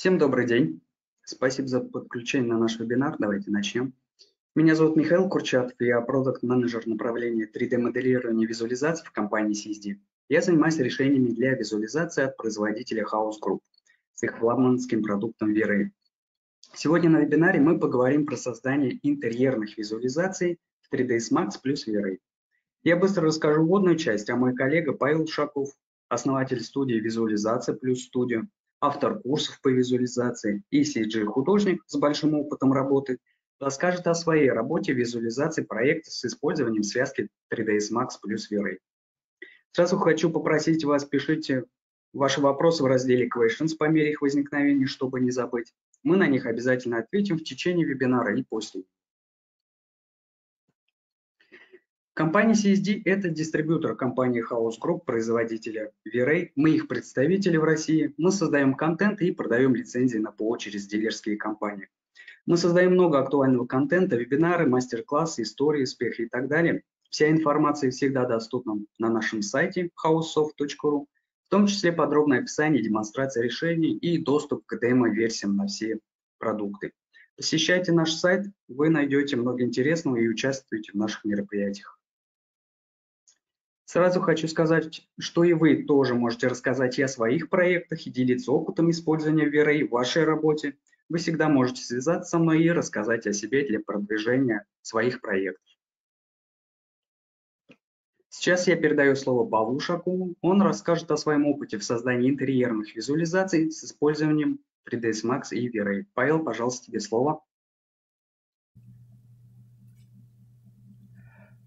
Всем добрый день. Спасибо за подключение на наш вебинар. Давайте начнем. Меня зовут Михаил Курчатов, я продукт-менеджер направления 3D-моделирования визуализации в компании CSD. Я занимаюсь решениями для визуализации от производителя House Group с их фламандским продуктом Веры. Сегодня на вебинаре мы поговорим про создание интерьерных визуализаций в 3D Max плюс Веры. Я быстро расскажу вводную часть, а мой коллега Павел Шаков, основатель студии «Визуализация плюс студию», автор курсов по визуализации, и CG художник с большим опытом работы, расскажет о своей работе визуализации проекта с использованием связки 3ds Max плюс V-Ray. Сразу хочу попросить вас, пишите ваши вопросы в разделе Questions по мере их возникновения, чтобы не забыть. Мы на них обязательно ответим в течение вебинара и после. Компания CSD – это дистрибьютор компании House Group, производителя V-Ray. Мы их представители в России. Мы создаем контент и продаем лицензии на ПО через дилерские компании. Мы создаем много актуального контента, вебинары, мастер-классы, истории, успехи и так далее. Вся информация всегда доступна на нашем сайте housesoft.ru, в том числе подробное описание, демонстрация решений и доступ к демо-версиям на все продукты. Посещайте наш сайт, вы найдете много интересного и участвуйте в наших мероприятиях. Сразу хочу сказать, что и вы тоже можете рассказать и о своих проектах, и делиться опытом использования VRA в вашей работе. Вы всегда можете связаться со мной и рассказать о себе для продвижения своих проектов. Сейчас я передаю слово Павлу Шакуму. Он расскажет о своем опыте в создании интерьерных визуализаций с использованием 3ds Max и VRA. Павел, пожалуйста, тебе слово.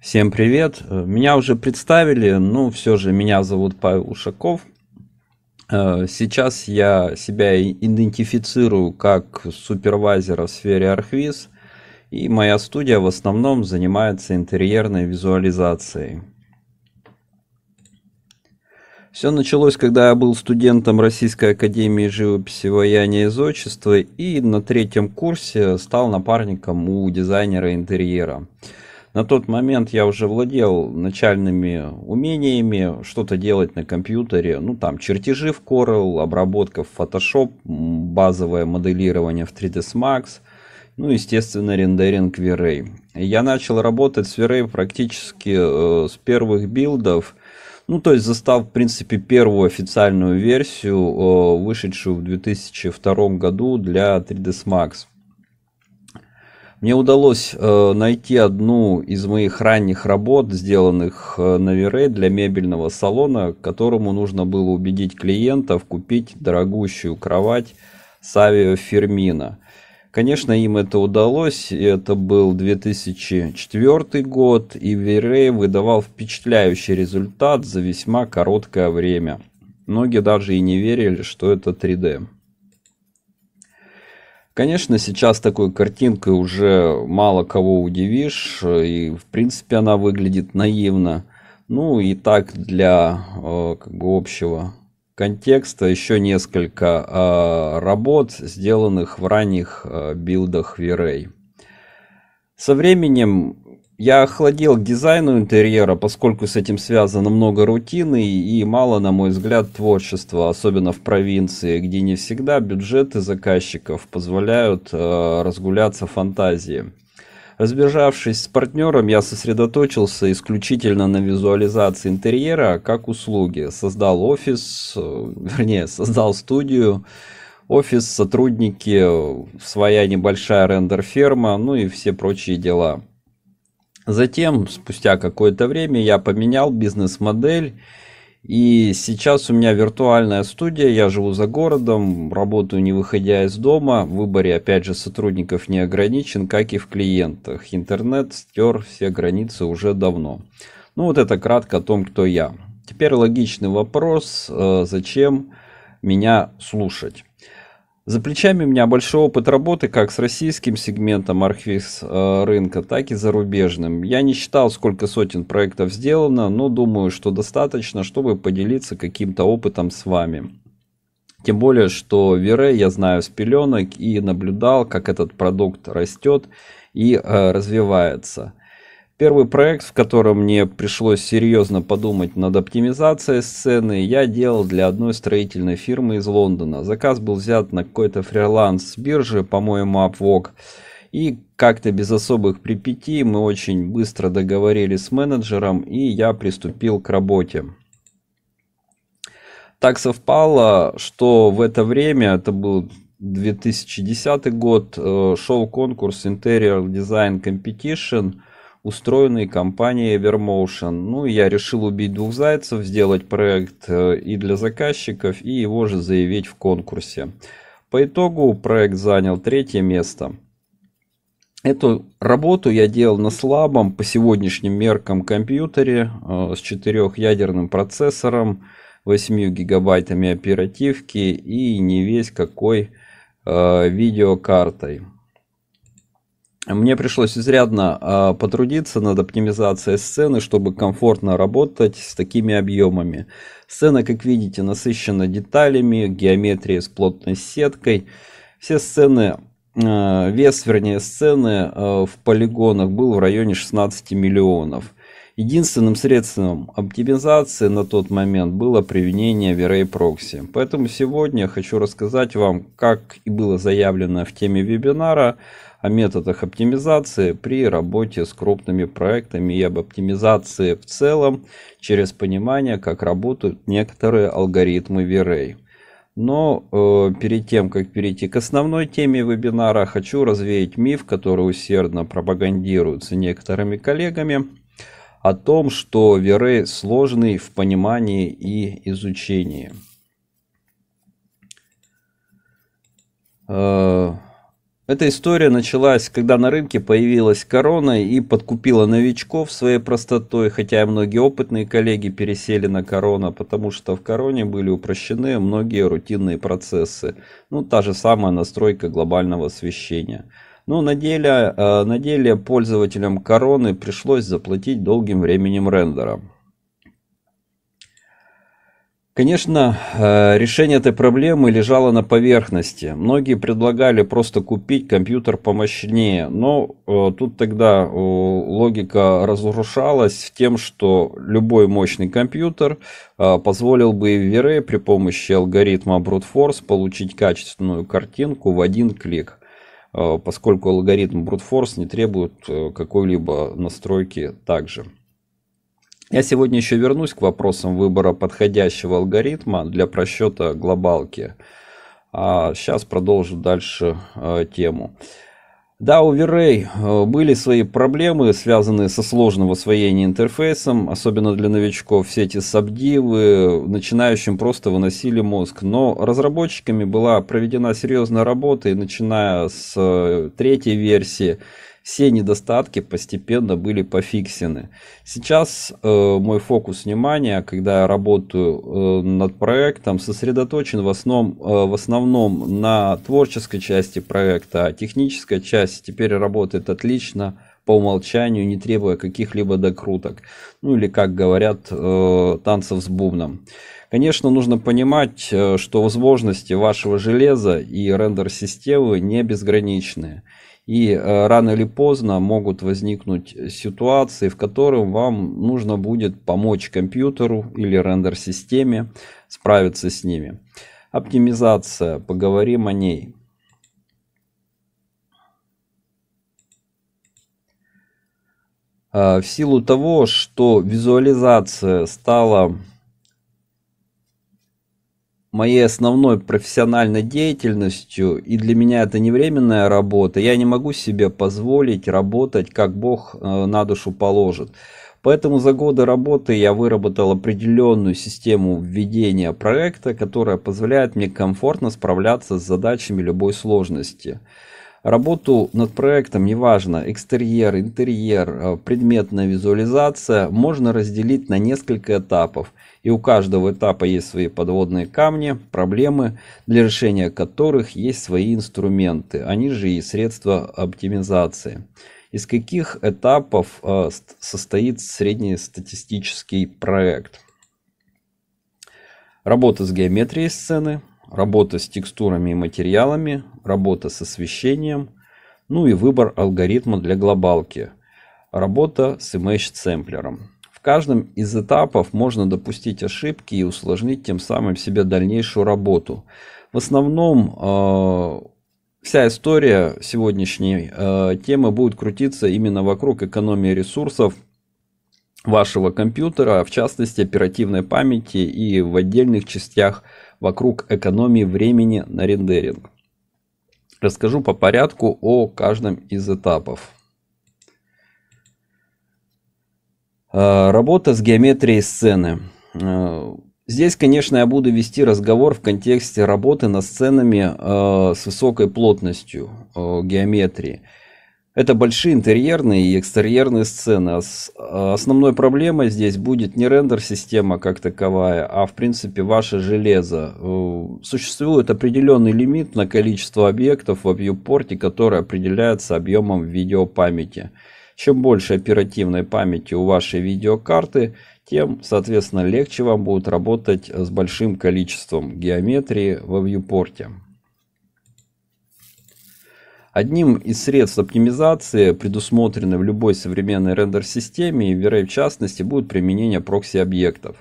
Всем привет! Э, меня уже представили, но все же меня зовут Павел Ушаков. Э, сейчас я себя идентифицирую как супервайзера в сфере Архвиз, и моя студия в основном занимается интерьерной визуализацией. Все началось, когда я был студентом Российской Академии живописи, ваяния и зодчества, и на третьем курсе стал напарником у дизайнера интерьера – на тот момент я уже владел начальными умениями что-то делать на компьютере. Ну, там чертежи в Corel, обработка в Photoshop, базовое моделирование в 3ds Max, ну, естественно, рендеринг в V-Ray. Я начал работать с V-Ray практически э, с первых билдов. Ну, то есть застал в принципе, первую официальную версию, э, вышедшую в 2002 году для 3ds Max. Мне удалось э, найти одну из моих ранних работ, сделанных э, на Вере для мебельного салона, которому нужно было убедить клиентов купить дорогущую кровать Савио Фермина. Конечно, им это удалось, и это был 2004 год, и Вере выдавал впечатляющий результат за весьма короткое время. Многие даже и не верили, что это 3D. Конечно, сейчас такой картинкой уже мало кого удивишь, и в принципе она выглядит наивно. Ну и так для э, как бы, общего контекста еще несколько э, работ, сделанных в ранних э, билдах V-Ray. Со временем я охладел к дизайну интерьера, поскольку с этим связано много рутины и мало, на мой взгляд, творчества, особенно в провинции, где не всегда бюджеты заказчиков позволяют э, разгуляться фантазии. Разбежавшись с партнером, я сосредоточился исключительно на визуализации интерьера как услуги. Создал офис, э, вернее, создал студию, офис, сотрудники, своя небольшая рендер-ферма, ну и все прочие дела. Затем, спустя какое-то время, я поменял бизнес-модель. И сейчас у меня виртуальная студия, я живу за городом, работаю не выходя из дома, в выборе, опять же, сотрудников не ограничен, как и в клиентах. Интернет стер все границы уже давно. Ну вот это кратко о том, кто я. Теперь логичный вопрос, э, зачем меня слушать. За плечами у меня большой опыт работы как с российским сегментом архивиз э, рынка, так и зарубежным. Я не считал, сколько сотен проектов сделано, но думаю, что достаточно, чтобы поделиться каким-то опытом с вами. Тем более, что Вере я знаю с пеленок и наблюдал, как этот продукт растет и э, развивается. Первый проект, в котором мне пришлось серьезно подумать над оптимизацией сцены, я делал для одной строительной фирмы из Лондона. Заказ был взят на какой-то фриланс бирже, по-моему, Upwork. И как-то без особых припятий мы очень быстро договорились с менеджером, и я приступил к работе. Так совпало, что в это время, это был 2010 год, э, шел конкурс Interior Design Competition – устроенный компанией Evermotion. Ну, я решил убить двух зайцев, сделать проект э, и для заказчиков, и его же заявить в конкурсе. По итогу проект занял третье место. Эту работу я делал на слабом по сегодняшним меркам компьютере э, с четырехъядерным процессором, 8 гигабайтами оперативки и не весь какой э, видеокартой мне пришлось изрядно а, потрудиться над оптимизацией сцены, чтобы комфортно работать с такими объемами. Сцена, как видите, насыщена деталями, геометрией с плотной сеткой. Все сцены, а, вес, вернее, сцены а, в полигонах был в районе 16 миллионов. Единственным средством оптимизации на тот момент было применение V-Ray Proxy. Поэтому сегодня я хочу рассказать вам, как и было заявлено в теме вебинара, о методах оптимизации при работе с крупными проектами и об оптимизации в целом через понимание, как работают некоторые алгоритмы V-Ray. Но э, перед тем, как перейти к основной теме вебинара, хочу развеять миф, который усердно пропагандируется некоторыми коллегами, о том, что V-Ray сложный в понимании и изучении. Э эта история началась, когда на рынке появилась корона и подкупила новичков своей простотой, хотя и многие опытные коллеги пересели на корона, потому что в короне были упрощены многие рутинные процессы. Ну, та же самая настройка глобального освещения. Но ну, на деле, э, на деле пользователям короны пришлось заплатить долгим временем рендера. Конечно, э, решение этой проблемы лежало на поверхности. Многие предлагали просто купить компьютер помощнее, но э, тут тогда э, логика разрушалась в тем, что любой мощный компьютер позволил бы Вере при помощи алгоритма Brute Force получить качественную картинку в один клик, поскольку алгоритм Brute Force не требует какой-либо настройки также. Я сегодня еще вернусь к вопросам выбора подходящего алгоритма для просчета глобалки. А сейчас продолжу дальше э, тему. Да, у V-Ray э, были свои проблемы, связанные со сложным освоением интерфейсом, особенно для новичков. Все эти сабдивы начинающим просто выносили мозг. Но разработчиками была проведена серьезная работа, и начиная с э, третьей версии все недостатки постепенно были пофиксены. Сейчас э, мой фокус внимания, когда я работаю э, над проектом, сосредоточен в, основном, э, в основном на творческой части проекта, а техническая часть теперь работает отлично по умолчанию, не требуя каких-либо докруток. Ну или, как говорят, э, танцев с бубном. Конечно, нужно понимать, э, что возможности вашего железа и рендер-системы не безграничные. И э, рано или поздно могут возникнуть ситуации, в которых вам нужно будет помочь компьютеру или рендер-системе справиться с ними. Оптимизация, поговорим о ней. Э, в силу того, что визуализация стала моей основной профессиональной деятельностью, и для меня это не временная работа, я не могу себе позволить работать, как Бог э, на душу положит. Поэтому за годы работы я выработал определенную систему введения проекта, которая позволяет мне комфортно справляться с задачами любой сложности работу над проектом, неважно, экстерьер, интерьер, э, предметная визуализация, можно разделить на несколько этапов. И у каждого этапа есть свои подводные камни, проблемы, для решения которых есть свои инструменты, они а же и средства оптимизации. Из каких этапов э, состоит среднестатистический проект? Работа с геометрией сцены – работа с текстурами и материалами, работа с освещением, ну и выбор алгоритма для глобалки, работа с Image сэмплером. В каждом из этапов можно допустить ошибки и усложнить тем самым себе дальнейшую работу. В основном э, вся история сегодняшней э, темы будет крутиться именно вокруг экономии ресурсов вашего компьютера, в частности оперативной памяти и в отдельных частях вокруг экономии времени на рендеринг. Расскажу по порядку о каждом из этапов. А, работа с геометрией сцены. А, здесь, конечно, я буду вести разговор в контексте работы над сценами а, с высокой плотностью геометрии. Это большие интерьерные и экстерьерные сцены. А а, основной проблемой здесь будет не рендер-система как таковая, а в принципе ваше железо. Э, существует определенный лимит на количество объектов в вьюпорте, который определяется объемом видеопамяти. Чем больше оперативной памяти у вашей видеокарты, тем, соответственно, легче вам будет работать с большим количеством геометрии во вьюпорте. Одним из средств оптимизации, предусмотренных в любой современной рендер-системе, и в VRAY в частности, будет применение прокси-объектов.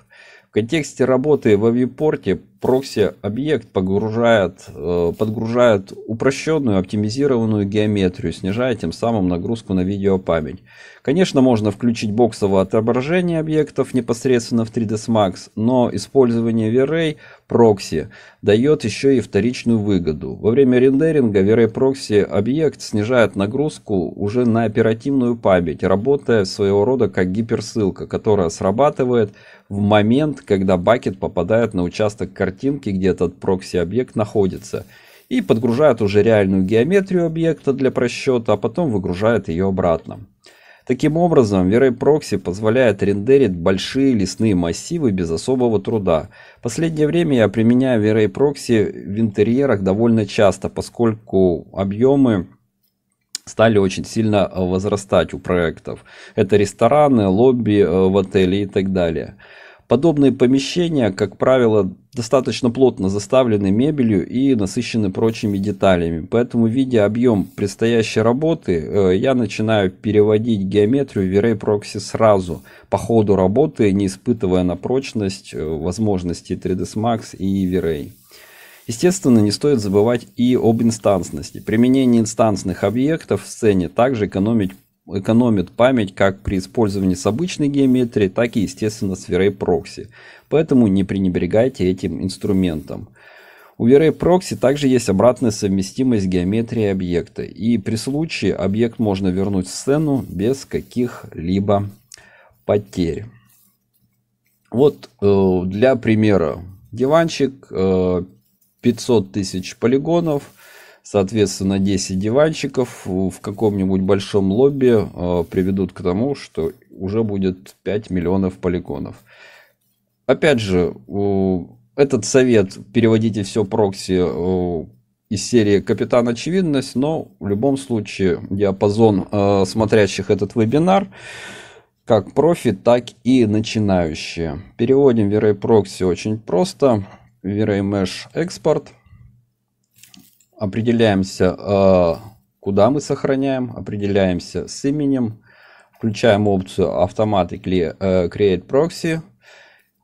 В контексте работы в вьюпорте прокси-объект погружает, э, подгружает упрощенную оптимизированную геометрию, снижая тем самым нагрузку на видеопамять. Конечно, можно включить боксовое отображение объектов непосредственно в 3ds Max, но использование V-Ray прокси дает еще и вторичную выгоду. Во время рендеринга V-Ray прокси объект снижает нагрузку уже на оперативную память, работая своего рода как гиперссылка, которая срабатывает в момент, когда бакет попадает на участок картинки, где этот прокси-объект находится и подгружает уже реальную геометрию объекта для просчета, а потом выгружает ее обратно. Таким образом, VRAY-прокси позволяет рендерить большие лесные массивы без особого труда. последнее время я применяю VRAY-прокси в интерьерах довольно часто, поскольку объемы стали очень сильно э, возрастать у проектов. Это рестораны, лобби э, в отеле и так далее. Подобные помещения, как правило, достаточно плотно заставлены мебелью и насыщены прочими деталями. Поэтому, видя объем предстоящей работы, э, я начинаю переводить геометрию в Ray Proxy сразу, по ходу работы, не испытывая на прочность э, возможностей 3ds Max и V-Ray. Естественно, не стоит забывать и об инстансности. Применение инстансных объектов в сцене также экономит экономит память как при использовании с обычной геометрией, так и, естественно, с V-Ray Proxy. Поэтому не пренебрегайте этим инструментом. У V-Ray Proxy также есть обратная совместимость геометрии объекта, и при случае объект можно вернуть в сцену без каких-либо потерь. Вот э, для примера диванчик 500 э, тысяч полигонов – Соответственно, 10 диванчиков в каком-нибудь большом лобби а, приведут к тому, что уже будет 5 миллионов полигонов. Опять же, этот совет переводите все прокси а, из серии «Капитан Очевидность», но в любом случае диапазон а, смотрящих этот вебинар как профи, так и начинающие. Переводим в VRA очень просто. VRA Mesh экспорт – определяемся, э, куда мы сохраняем, определяемся с именем, включаем опцию Automatically э, Create Proxy,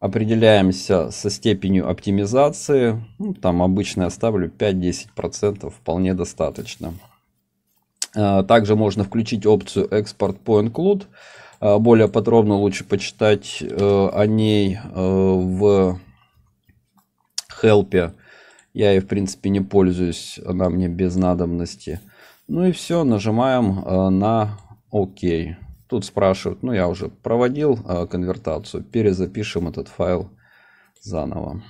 определяемся со степенью оптимизации, ну, там обычно я ставлю 5-10%, вполне достаточно. Э, также можно включить опцию Export по Include, более подробно лучше почитать о ней в хелпе я ей, в принципе, не пользуюсь, она мне без надобности. Ну и все, нажимаем э, на ОК. Тут спрашивают, ну я уже проводил э, конвертацию, перезапишем этот файл заново.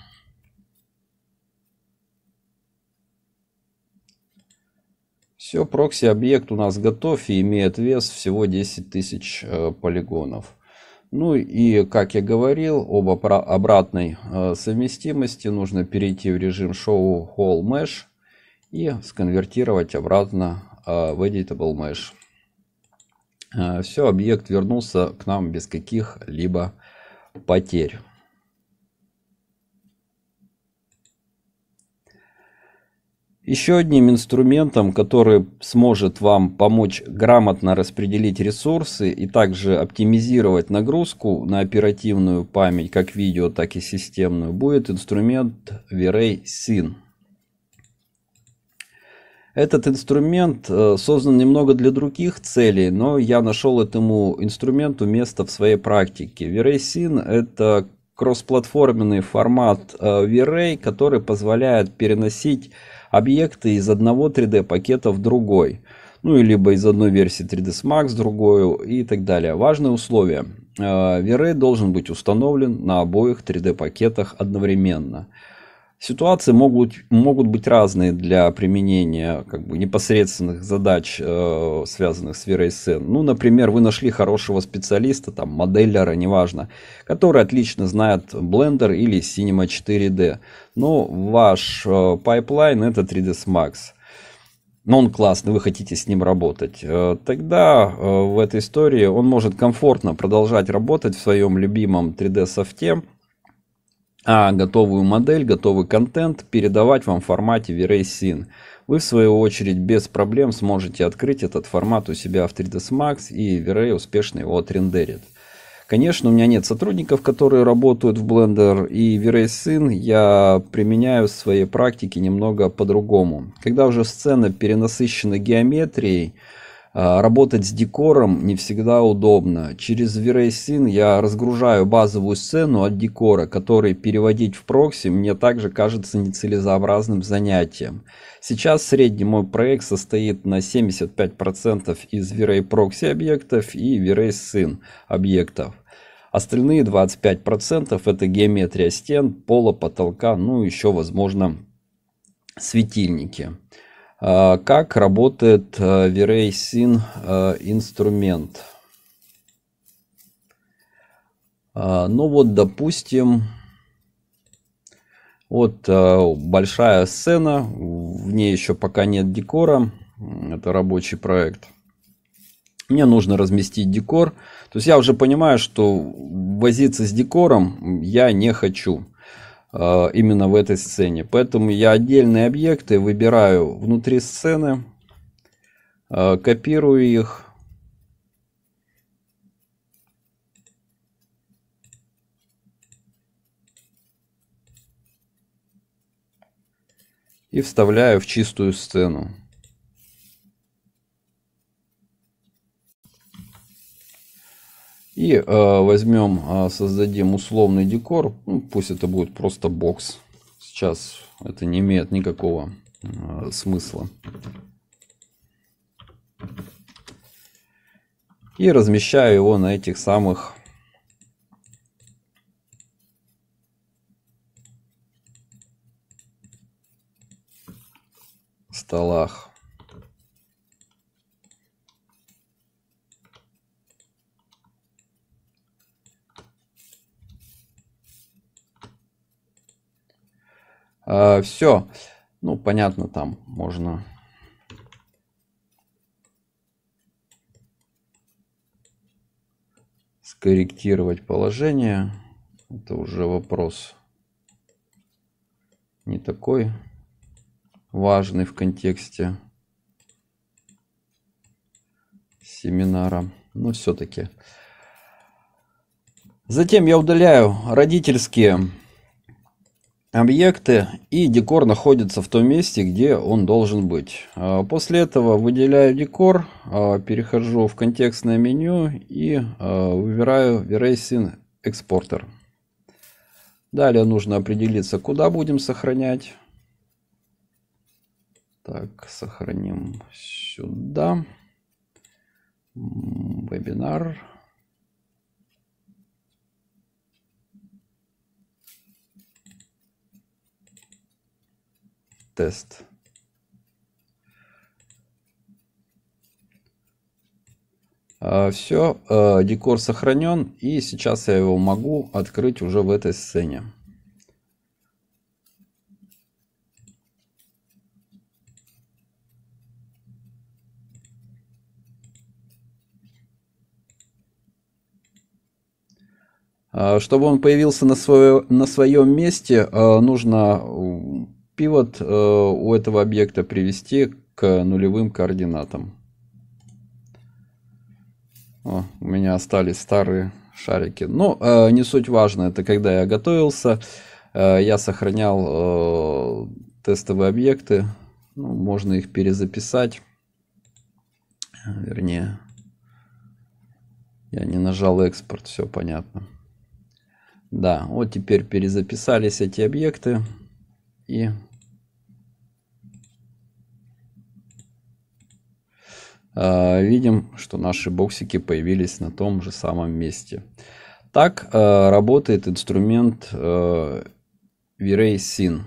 Все, прокси объект у нас готов и имеет вес всего 10 тысяч э, полигонов. Ну и, как я говорил, об обратной э, совместимости нужно перейти в режим Show Whole Mesh и сконвертировать обратно в э, Editable Mesh. Э, Все, объект вернулся к нам без каких-либо потерь. Еще одним инструментом, который сможет вам помочь грамотно распределить ресурсы и также оптимизировать нагрузку на оперативную память, как видео, так и системную, будет инструмент V-Ray Syn. Этот инструмент э, создан немного для других целей, но я нашел этому инструменту место в своей практике. V-Ray Syn – это кроссплатформенный формат V-Ray, э, который позволяет переносить объекты из одного 3D пакета в другой. Ну, и либо из одной версии 3ds Max в другую и так далее. Важное условие. V-Ray э, должен быть установлен на обоих 3D пакетах одновременно. Ситуации могут, могут быть разные для применения как бы, непосредственных задач, э, связанных с VRSN. Ну, например, вы нашли хорошего специалиста, там, моделлера, неважно, который отлично знает Blender или Cinema 4D. Но ваш э, пайплайн это 3ds Max но он классный, вы хотите с ним работать, э, тогда э, в этой истории он может комфортно продолжать работать в своем любимом 3D-софте, а готовую модель, готовый контент передавать вам в формате Scene. Вы в свою очередь без проблем сможете открыть этот формат у себя в 3ds Max и VRay успешно его отрендерит. Конечно, у меня нет сотрудников, которые работают в Blender и Scene. я применяю в своей практике немного по-другому. Когда уже сцена перенасыщена геометрией, а, работать с декором не всегда удобно. Через VRaysyn я разгружаю базовую сцену от декора, который переводить в прокси мне также кажется нецелесообразным занятием. Сейчас средний мой проект состоит на 75% из VRay прокси объектов и VRaysyn объектов. Остальные 25% это геометрия стен, пола, потолка, ну еще возможно светильники. А как работает VRACIN э, э, инструмент? А, ну вот, допустим, вот э, большая сцена, в ней еще пока нет декора, это рабочий проект. Мне нужно разместить декор. То есть я уже понимаю, что возиться с декором я не хочу. Э, именно в этой сцене. Поэтому я отдельные объекты выбираю внутри сцены, э, копирую их. И вставляю в чистую сцену. И э, возьмем, э, а, создадим условный декор. Ну, пусть это будет просто бокс. Сейчас это не имеет никакого э, смысла. И размещаю его на этих самых столах. А, все. Ну, понятно, там можно... Скорректировать положение. Это уже вопрос не такой важный в контексте семинара, но все-таки. Затем я удаляю родительские объекты, и декор находится в том месте, где он должен быть. А, после этого выделяю декор, а, перехожу в контекстное меню и а, выбираю Erasing Exporter. Далее нужно определиться, куда будем сохранять. Так, сохраним сюда. Вебинар. тест. А, Все, э, декор сохранен, и сейчас я его могу открыть уже в этой сцене. А, чтобы он появился на, свое, на своем месте, э, нужно pivot э, у этого объекта привести к нулевым координатам. О, у меня остались старые шарики. но ну, э, не суть важно, это когда я готовился, э, я сохранял тестовые объекты, ну, можно их перезаписать, вернее, я не нажал экспорт, все понятно. Да, вот теперь перезаписались эти объекты и Э, видим, что наши боксики появились на том же самом месте. Так э, работает инструмент э, VRay Scene.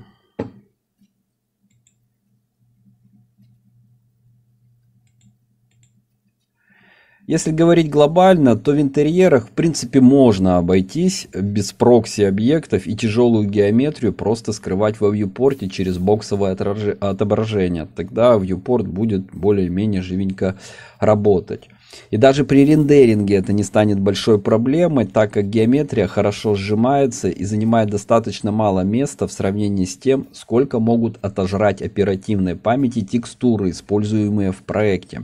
Если говорить глобально, то в интерьерах в принципе можно обойтись без прокси объектов и тяжелую геометрию просто скрывать во viewport через боксовое отображение. Тогда viewport будет более-менее живенько работать. И даже при рендеринге это не станет большой проблемой, так как геометрия хорошо сжимается и занимает достаточно мало места в сравнении с тем, сколько могут отожрать оперативной памяти текстуры, используемые в проекте.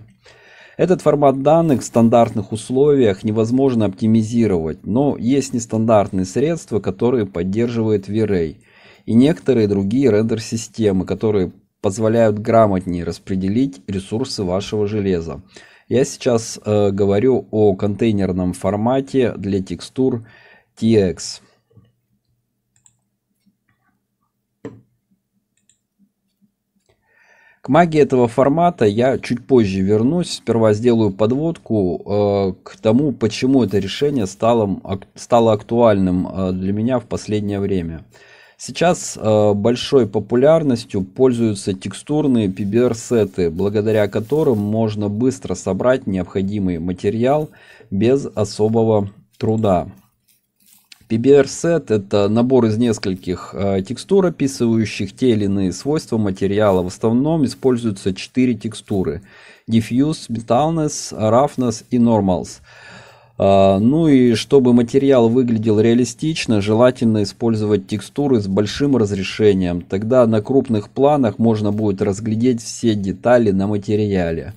Этот формат данных в стандартных условиях невозможно оптимизировать, но есть нестандартные средства, которые поддерживает V-Ray и некоторые другие рендер-системы, которые позволяют грамотнее распределить ресурсы вашего железа. Я сейчас э, говорю о контейнерном формате для текстур TX. К магии этого формата я чуть позже вернусь. Сперва сделаю подводку э, к тому, почему это решение стало, стало актуальным э, для меня в последнее время. Сейчас э, большой популярностью пользуются текстурные PBR-сеты, благодаря которым можно быстро собрать необходимый материал без особого труда. PBR-сет – это набор из нескольких э, текстур, описывающих те или иные свойства материала. В основном используются четыре текстуры – Diffuse, Metalness, Roughness и Normals. Э, ну и чтобы материал выглядел реалистично, желательно использовать текстуры с большим разрешением. Тогда на крупных планах можно будет разглядеть все детали на материале.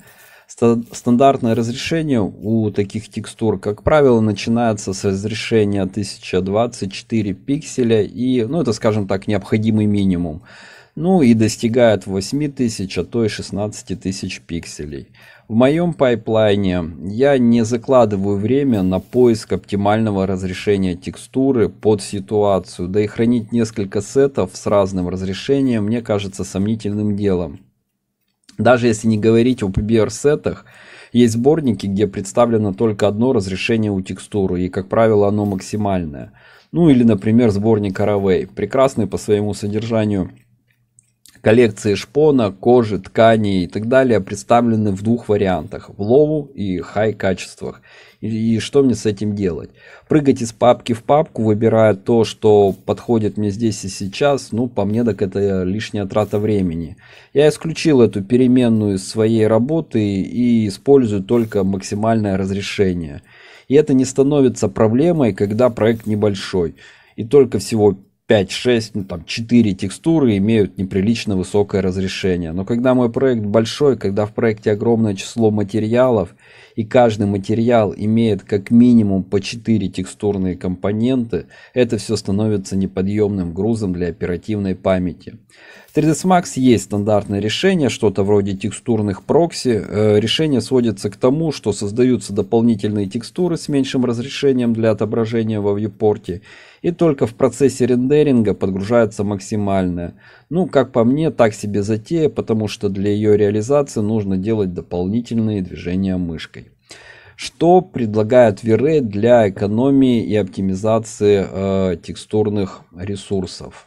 Стандартное разрешение у таких текстур, как правило, начинается с разрешения 1024 пикселя и, ну это, скажем так, необходимый минимум. Ну и достигает 8000, а то и 16000 пикселей. В моем пайплайне я не закладываю время на поиск оптимального разрешения текстуры под ситуацию, да и хранить несколько сетов с разным разрешением мне кажется сомнительным делом. Даже если не говорить о PBR-сетах, есть сборники, где представлено только одно разрешение у текстуры, и, как правило, оно максимальное. Ну или, например, сборник Araway, прекрасный по своему содержанию Коллекции шпона, кожи, тканей и так далее представлены в двух вариантах – в лову и хай качествах и, что мне с этим делать. Прыгать из папки в папку, выбирая то, что подходит мне здесь и сейчас, ну, по мне так это лишняя трата времени. Я исключил эту переменную из своей работы и использую только максимальное разрешение. И это не становится проблемой, когда проект небольшой. И только всего 5, 6, ну, там 4 текстуры имеют неприлично высокое разрешение. Но когда мой проект большой, когда в проекте огромное число материалов, и каждый материал имеет как минимум по 4 текстурные компоненты, это все становится неподъемным грузом для оперативной памяти. В 3ds Max есть стандартное решение, что-то вроде текстурных прокси. Э, решение сводится к тому, что создаются дополнительные текстуры с меньшим разрешением для отображения во viewport, и только в процессе рендеринга подгружается максимальное. Ну, как по мне, так себе затея, потому что для ее реализации нужно делать дополнительные движения мышкой что предлагает V-Ray для экономии и оптимизации э, текстурных ресурсов.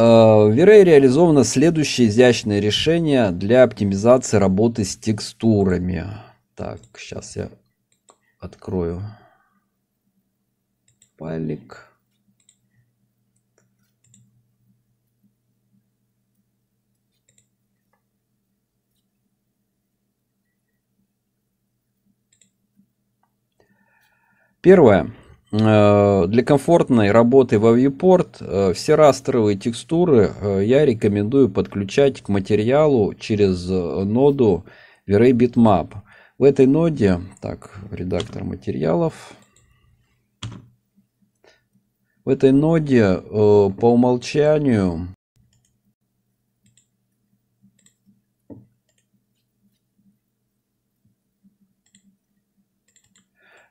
Э, в V-Ray реализовано следующее изящное решение для оптимизации работы с текстурами. Так, сейчас я открою файлик. Первое. Э, для комфортной работы во viewport э, все растровые текстуры э, я рекомендую подключать к материалу через ноду V-Ray Bitmap. В этой ноде, так, редактор материалов, в этой ноде по умолчанию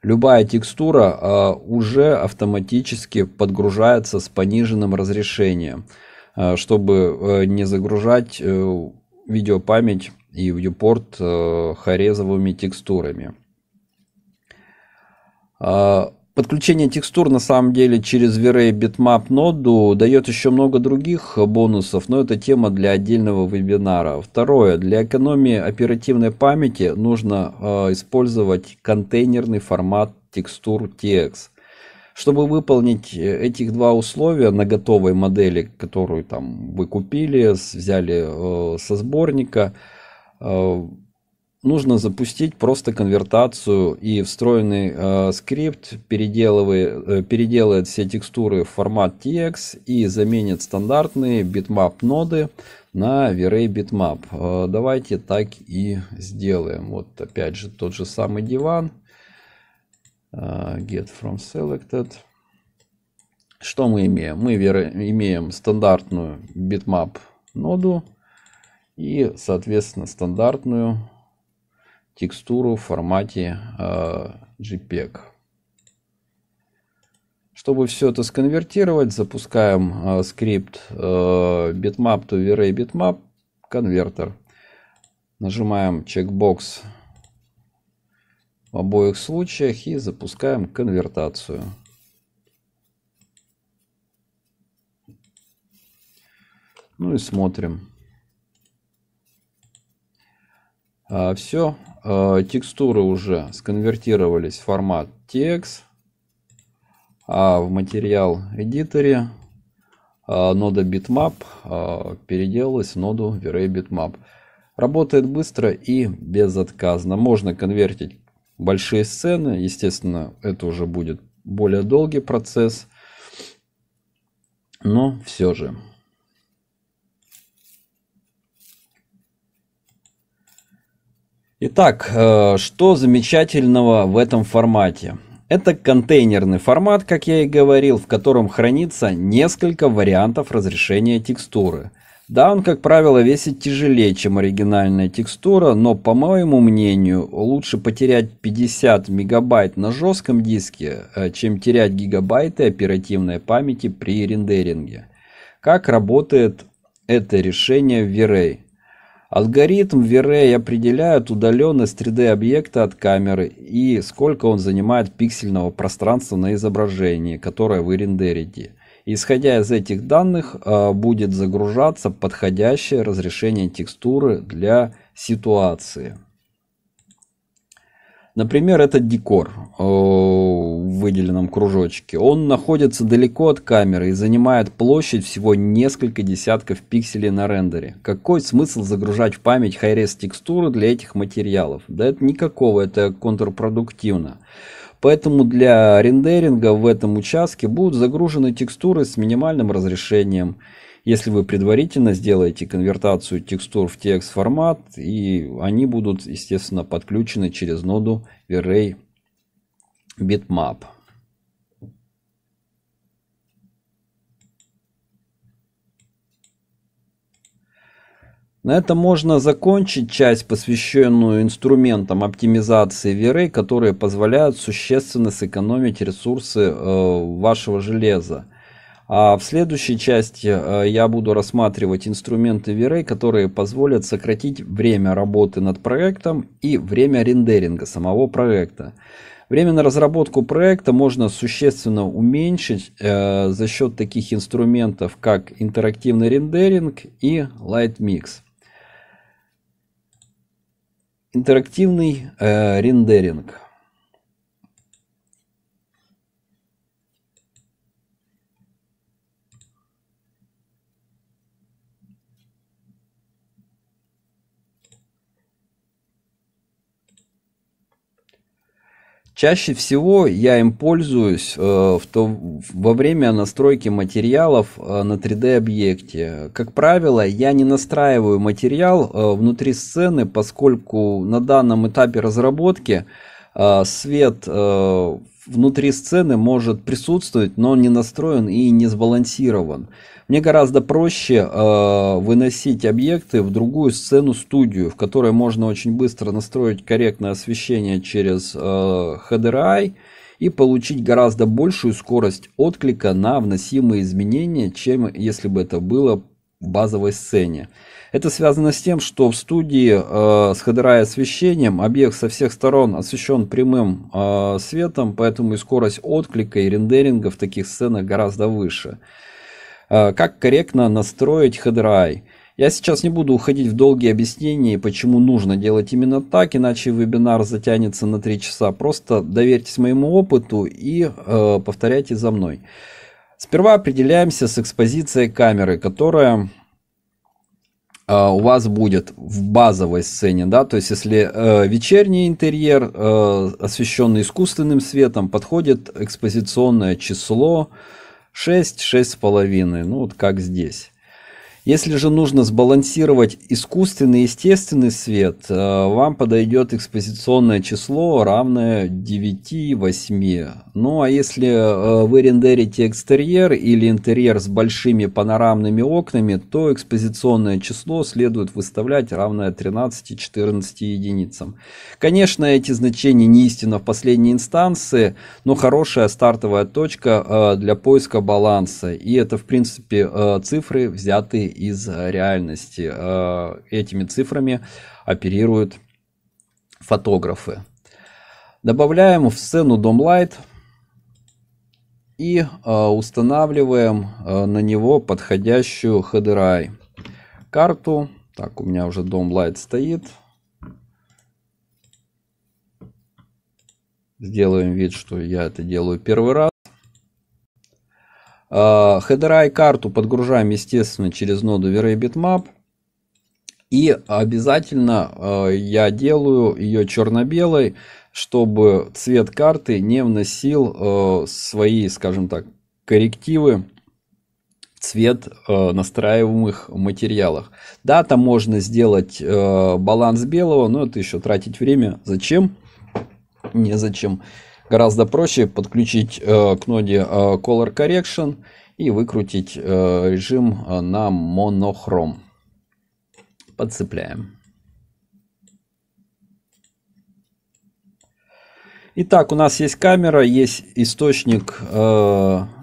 любая текстура а, уже автоматически подгружается с пониженным разрешением, а, чтобы э, не загружать э, видеопамять и viewport э, хорезовыми текстурами. А, Подключение текстур на самом деле через V-Ray Bitmap ноду дает еще много других бонусов, но это тема для отдельного вебинара. Второе. Для экономии оперативной памяти нужно э, использовать контейнерный формат текстур TX. Чтобы выполнить э, этих два условия на готовой модели, которую там вы купили, взяли э, со сборника, э, нужно запустить просто конвертацию и встроенный э, скрипт переделывает, э, переделает все текстуры в формат TX и заменит стандартные bitmap ноды на V-Ray bitmap. Э, давайте так и сделаем. Вот опять же тот же самый диван. Э, get from selected. Что мы имеем? Мы имеем стандартную bitmap ноду и, соответственно, стандартную текстуру в формате э, JPEG. Чтобы все это сконвертировать, запускаем э, скрипт э, bitmap to V-Ray bitmap конвертер. Нажимаем чекбокс в обоих случаях и запускаем конвертацию. Ну и смотрим. А, все, а, текстуры уже сконвертировались в формат TX, а в материал эдиторе а, нода bitmap переделалась в ноду v bitmap. Работает быстро и безотказно. Можно конвертить большие сцены, естественно, это уже будет более долгий процесс, но все же. Итак, э, что замечательного в этом формате? Это контейнерный формат, как я и говорил, в котором хранится несколько вариантов разрешения текстуры. Да, он, как правило, весит тяжелее, чем оригинальная текстура, но, по моему мнению, лучше потерять 50 мегабайт на жестком диске, э, чем терять гигабайты оперативной памяти при рендеринге. Как работает это решение в V-Ray? Алгоритм V-Ray определяет удаленность 3D-объекта от камеры и сколько он занимает пиксельного пространства на изображении, которое вы рендерите. Исходя из этих данных, а, будет загружаться подходящее разрешение текстуры для ситуации. Например, этот декор э, в выделенном кружочке, он находится далеко от камеры и занимает площадь всего несколько десятков пикселей на рендере. Какой смысл загружать в память high-res текстуры для этих материалов? Да это никакого, это контрпродуктивно. Поэтому для рендеринга в этом участке будут загружены текстуры с минимальным разрешением – если вы предварительно сделаете конвертацию текстур в TX формат, и они будут, естественно, подключены через ноду Array Bitmap. На этом можно закончить часть, посвященную инструментам оптимизации VRA, которые позволяют существенно сэкономить ресурсы э, вашего железа. А в следующей части э, я буду рассматривать инструменты V-Ray, которые позволят сократить время работы над проектом и время рендеринга самого проекта. Время на разработку проекта можно существенно уменьшить э, за счет таких инструментов, как интерактивный рендеринг и Light Mix. Интерактивный э, рендеринг. Чаще всего я им пользуюсь э, в то, во время настройки материалов э, на 3D-объекте. Как правило, я не настраиваю материал э, внутри сцены, поскольку на данном этапе разработки э, свет э, внутри сцены может присутствовать, но он не настроен и не сбалансирован. Мне гораздо проще э, выносить объекты в другую сцену-студию, в которой можно очень быстро настроить корректное освещение через э, HDRI и получить гораздо большую скорость отклика на вносимые изменения, чем если бы это было в базовой сцене. Это связано с тем, что в студии э, с HDRI освещением объект со всех сторон освещен прямым э, светом, поэтому и скорость отклика и рендеринга в таких сценах гораздо выше. Э, как корректно настроить хедрай? Я сейчас не буду уходить в долгие объяснения, почему нужно делать именно так, иначе вебинар затянется на 3 часа. Просто доверьтесь моему опыту и э, повторяйте за мной. Сперва определяемся с экспозицией камеры, которая э, у вас будет в базовой сцене, да, то есть если э, вечерний интерьер, э, освещенный искусственным светом, подходит экспозиционное число 6, 6,5, ну вот как здесь. Если же нужно сбалансировать искусственный и естественный свет, э, вам подойдет экспозиционное число, равное 9-8. Ну а если э, вы рендерите экстерьер или интерьер с большими панорамными окнами, то экспозиционное число следует выставлять равное 13-14 единицам. Конечно, эти значения не истинно в последней инстанции, но хорошая стартовая точка э, для поиска баланса. И это, в принципе, цифры, взятые из э, реальности. Э, этими цифрами оперируют фотографы. Добавляем в сцену дом лайт и э, устанавливаем на него подходящую HDRI карту. Так, у меня уже дом лайт стоит. Сделаем вид, что я это делаю первый раз. А, HeaderI карту подгружаем, естественно, через ноду v И обязательно а, я делаю ее черно-белой, чтобы цвет карты не вносил а, свои, скажем так, коррективы цвет настраиваемых материалах. Да, там можно сделать баланс белого, но это еще тратить время. Зачем? Не зачем. Гораздо проще подключить э, к ноде э, Color Correction и выкрутить э, режим э, на монохром. Подцепляем. Итак, у нас есть камера, есть источник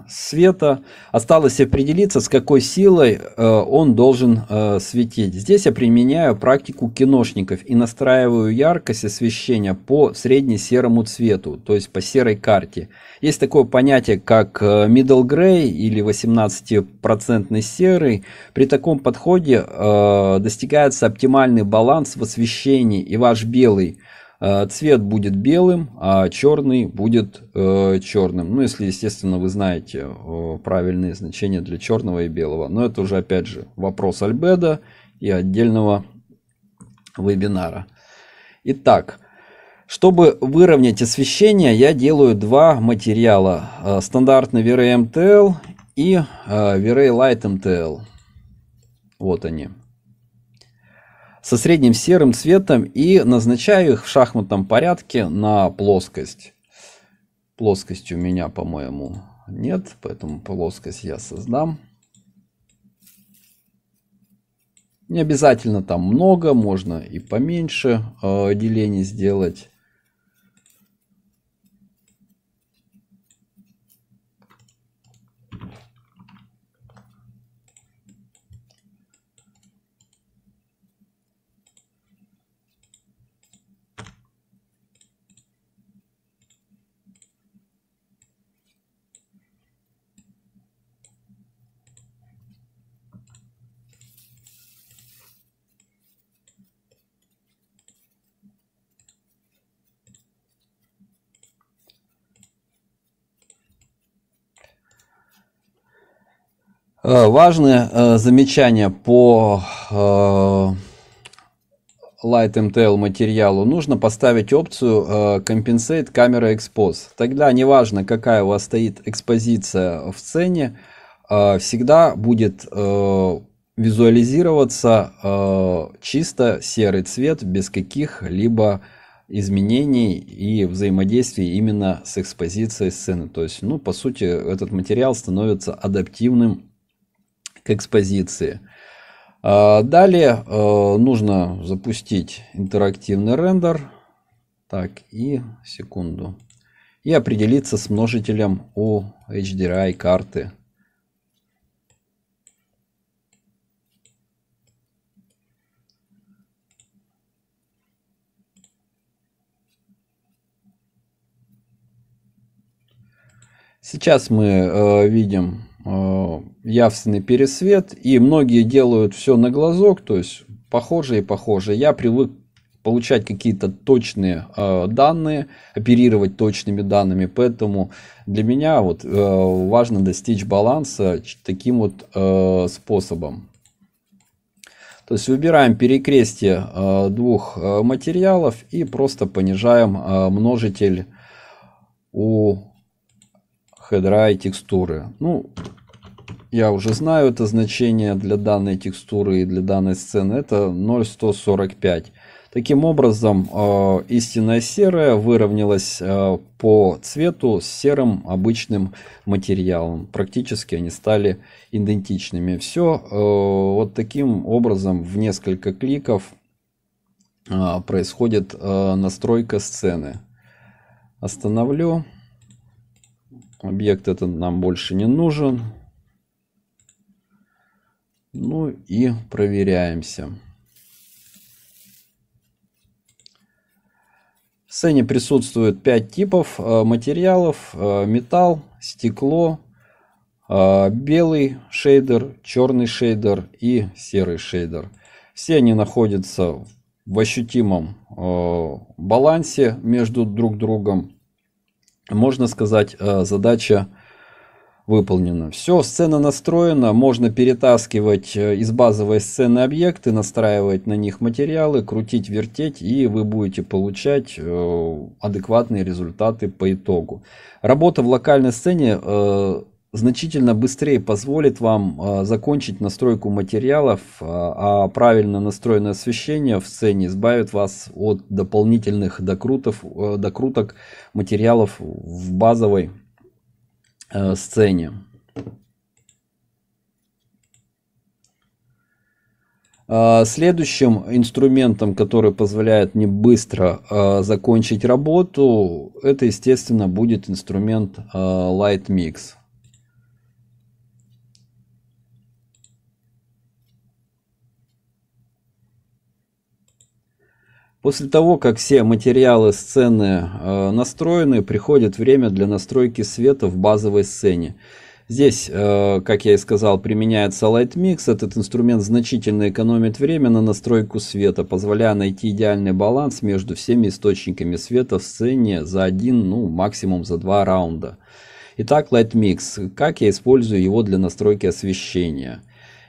света. Осталось определиться, с какой силой э, он должен э, светить. Здесь я применяю практику киношников и настраиваю яркость освещения по средне-серому цвету, то есть по серой карте. Есть такое понятие, как э, middle gray или 18% серый. При таком подходе достигается оптимальный баланс в освещении и ваш белый Э, цвет будет белым, а черный будет э, черным. Ну, если, естественно, вы знаете э, правильные значения для черного и белого. Но это уже, опять же, вопрос альбеда и отдельного вебинара. Итак, чтобы выровнять освещение, я делаю два материала. Э, стандартный VRAY MTL и VRAY Light MTL. Вот они со средним серым цветом и назначаю их в шахматном порядке на плоскость. Плоскость у меня, по-моему, нет, поэтому плоскость я создам. Не обязательно там много, можно и поменьше э, делений сделать. Э, важное э, замечание по э, Light MTL материалу, нужно поставить опцию Compensate Camera Expose. Тогда неважно, какая у вас стоит экспозиция в сцене, всегда будет визуализироваться чисто серый цвет без каких-либо изменений и взаимодействий именно с экспозицией сцены. То есть, ну, по сути, этот материал становится адаптивным к экспозиции. А, далее э, нужно запустить интерактивный рендер. Так, и секунду. И определиться с множителем у HDRI карты. Сейчас мы э, видим Э, явственный пересвет, и многие делают все на глазок, то есть похоже и похоже. Я привык получать какие-то точные э, данные, оперировать точными данными, поэтому для меня вот э, важно достичь баланса таким вот э, способом. То есть выбираем перекрестие э, двух э, материалов и просто понижаем э, множитель у хедра и текстуры. Ну, я уже знаю это значение для данной текстуры и для данной сцены, это 0,145. Таким образом, э, истинная серая выровнялась э, по цвету с серым обычным материалом. Практически они стали идентичными. Все э, вот таким образом в несколько кликов происходит настройка сцены. Остановлю. Объект этот нам больше не нужен. Ну и проверяемся. В сцене присутствует 5 типов э, материалов. Э, металл, стекло, э, белый шейдер, черный шейдер и серый шейдер. Все они находятся в ощутимом балансе между друг другом. Можно сказать, задача выполнено. Все, сцена настроена, можно перетаскивать э, из базовой сцены объекты, настраивать на них материалы, крутить, вертеть, и вы будете получать э, адекватные результаты по итогу. Работа в локальной сцене э, значительно быстрее позволит вам закончить настройку материалов, а правильно настроенное освещение в сцене избавит вас от дополнительных докрутов, докруток материалов в базовой Э, сцене. А, следующим инструментом, который позволяет мне быстро а, закончить работу, это, естественно, будет инструмент а, Light Mix. После того, как все материалы сцены э, настроены, приходит время для настройки света в базовой сцене. Здесь, э, как я и сказал, применяется Light Mix. Этот инструмент значительно экономит время на настройку света, позволяя найти идеальный баланс между всеми источниками света в сцене за один, ну максимум за два раунда. Итак, Light Mix. Как я использую его для настройки освещения?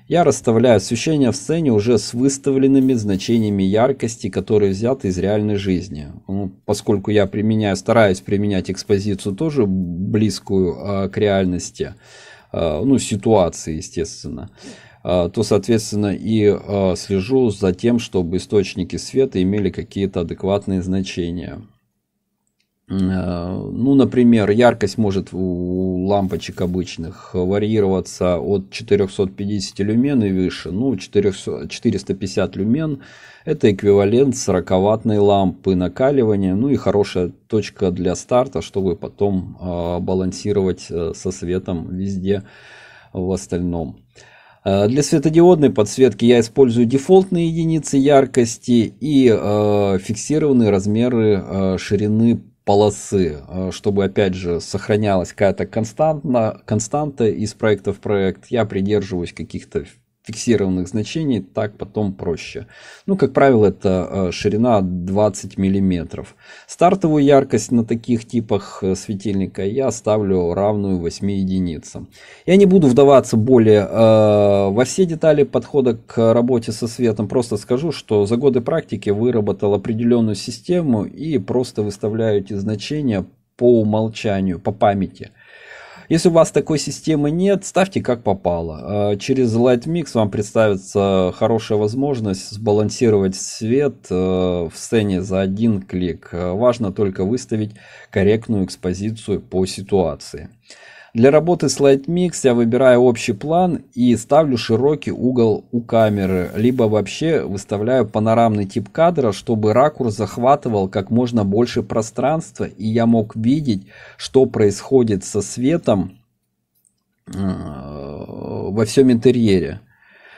Я расставляю освещение в сцене уже с выставленными значениями яркости, которые взяты из реальной жизни. Ну, поскольку я применяю, стараюсь применять экспозицию тоже близкую э, к реальности, э, ну, ситуации, естественно, э, то, соответственно, и э, слежу за тем, чтобы источники света имели какие-то адекватные значения. Ну, например, яркость может у лампочек обычных варьироваться от 450 люмен и выше. Ну, 400, 450 люмен – это эквивалент 40-ваттной лампы накаливания. Ну и хорошая точка для старта, чтобы потом а, балансировать э, со светом везде в остальном. Э, для светодиодной подсветки я использую дефолтные единицы яркости и э, фиксированные размеры э, ширины полосы, э, чтобы, опять же, сохранялась какая-то константа, константа из проекта в проект, я придерживаюсь каких-то фиксированных значений, так потом проще. Ну, как правило, это э, ширина 20 мм. Стартовую яркость на таких типах э, светильника я ставлю равную 8 единицам. Я не буду вдаваться более э, во все детали подхода к работе со светом, просто скажу, что за годы практики выработал определенную систему и просто выставляю эти значения по умолчанию, по памяти. Если у вас такой системы нет, ставьте как попало. А, через LightMix вам представится хорошая возможность сбалансировать свет э, в сцене за один клик. Важно только выставить корректную экспозицию по ситуации. Для работы с Light я выбираю общий план и ставлю широкий угол у камеры, либо вообще выставляю панорамный тип кадра, чтобы ракурс захватывал как можно больше пространства и я мог видеть, что происходит со светом э, во всем интерьере.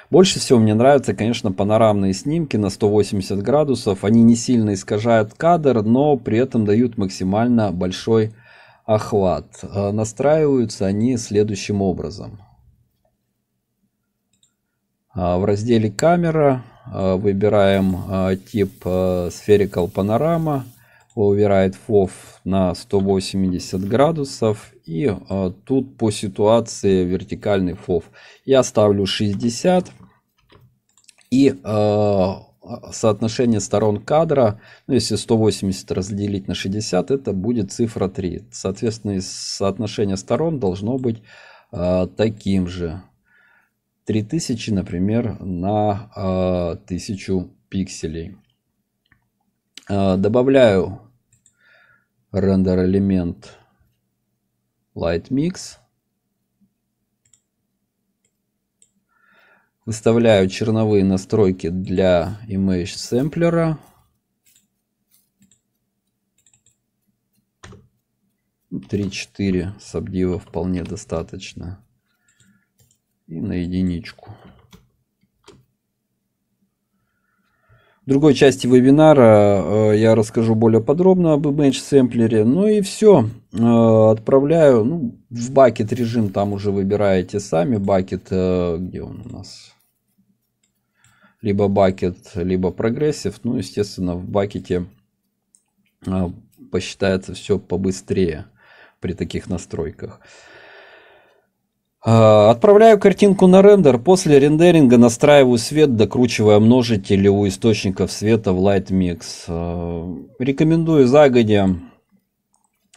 Больше всего мне нравятся, конечно, панорамные снимки на 180 градусов. Они не сильно искажают кадр, но при этом дают максимально большой охват. А, настраиваются они следующим образом. А, в разделе «Камера» а, выбираем тип Spherical Panorama, выбирает FOV на 180 градусов и тут по ситуации вертикальный FOV. Я ставлю 60 и а, соотношение сторон кадра, ну, если 180 разделить на 60, это будет цифра 3. Соответственно, соотношение сторон должно быть э, таким же. 3000, например, на э, а, 1000 пикселей. Э, добавляю рендер элемент Light Mix. Выставляю черновые настройки для Image Sampler. Три-четыре сабдива вполне достаточно. И на единичку. другой части вебинара э, я расскажу более подробно об Image Sampler. Ну и все. Э, отправляю ну, в бакет режим, там уже выбираете сами бакет, э, где он у нас. Либо бакет, либо прогрессив. Ну, естественно, в бакете посчитается все побыстрее при таких настройках. А, отправляю картинку на рендер, после рендеринга настраиваю свет, докручивая множители у источников света в Lightmix. А, рекомендую загодя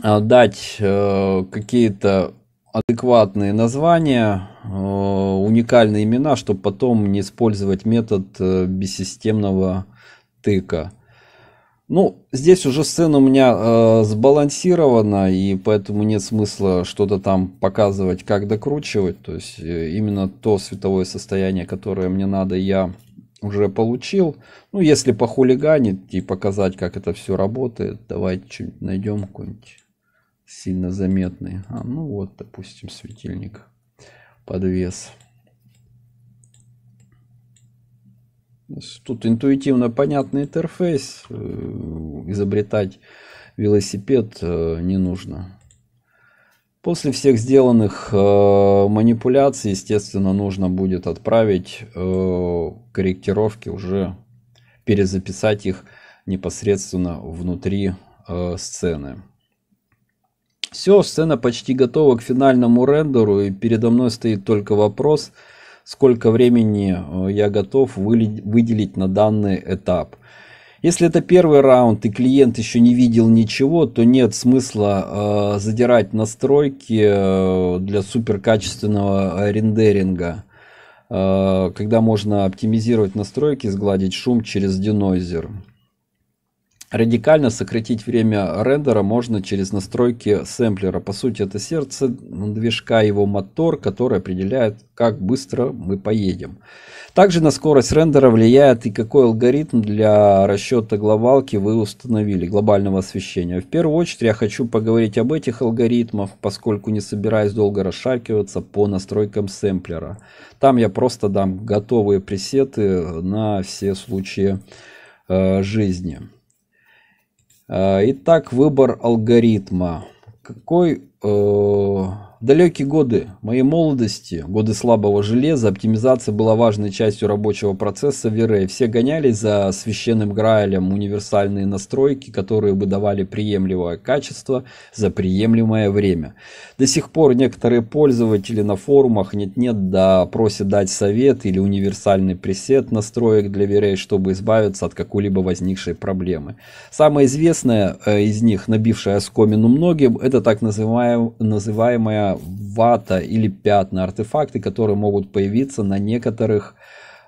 а, дать какие-то адекватные названия, уникальные имена, чтобы потом не использовать метод э, бессистемного тыка. Ну, здесь уже сцена у меня э, сбалансирована, и поэтому нет смысла что-то там показывать, как докручивать. То есть э, именно то световое состояние, которое мне надо, я уже получил. Ну, если похулиганить и показать, как это все работает, давайте что-нибудь найдем, какой-нибудь сильно заметный. А, ну вот, допустим, светильник подвес. Тут интуитивно понятный интерфейс. Э, изобретать велосипед э, не нужно. После всех сделанных э, манипуляций, естественно, нужно будет отправить корректировки, уже перезаписать их непосредственно внутри сцены. Все, сцена почти готова к финальному рендеру, и передо мной стоит только вопрос – сколько времени э, я готов выделить на данный этап. Если это первый раунд и клиент еще не видел ничего, то нет смысла э, задирать настройки э, для суперкачественного рендеринга, э, когда можно оптимизировать настройки, сгладить шум через динойзер. Радикально сократить время рендера можно через настройки сэмплера. По сути, это сердце движка, его мотор, который определяет, как быстро мы поедем. Также на скорость рендера влияет и какой алгоритм для расчета глобалки вы установили, глобального освещения. В первую очередь я хочу поговорить об этих алгоритмах, поскольку не собираюсь долго расшаркиваться по настройкам сэмплера. Там я просто дам готовые пресеты на все случаи э, жизни. Э, итак, выбор алгоритма. Какой э, Далекие годы моей молодости, годы слабого железа, оптимизация была важной частью рабочего процесса веры. Все гонялись за священным Граалем универсальные настройки, которые бы давали приемлемое качество за приемлемое время. До сих пор некоторые пользователи на форумах нет-нет да просят дать совет или универсальный пресет настроек для веры, чтобы избавиться от какой-либо возникшей проблемы. Самое известное э, из них, набившая оскомину многим, это так называемая это вата или пятна, артефакты, которые могут появиться на некоторых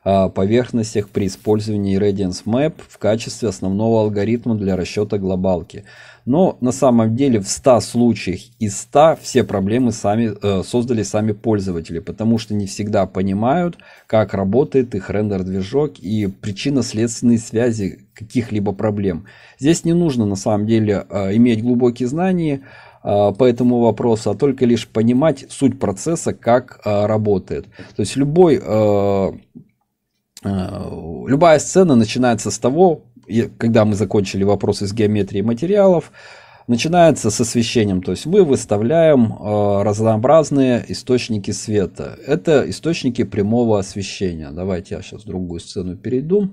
а, поверхностях при использовании Radiance Map в качестве основного алгоритма для расчета глобалки. Но на самом деле в 100 случаях из 100 все проблемы сами, э, создали сами пользователи, потому что не всегда понимают, как работает их рендер-движок и причинно-следственные связи каких-либо проблем. Здесь не нужно на самом деле э, иметь глубокие знания, а, по этому вопросу, а только лишь понимать суть процесса, как а, работает. То есть любой, а, любая сцена начинается с того, когда мы закончили вопросы с геометрией материалов, начинается с освещением, то есть мы выставляем разнообразные источники света. Это источники прямого освещения. Давайте я сейчас другую сцену перейду.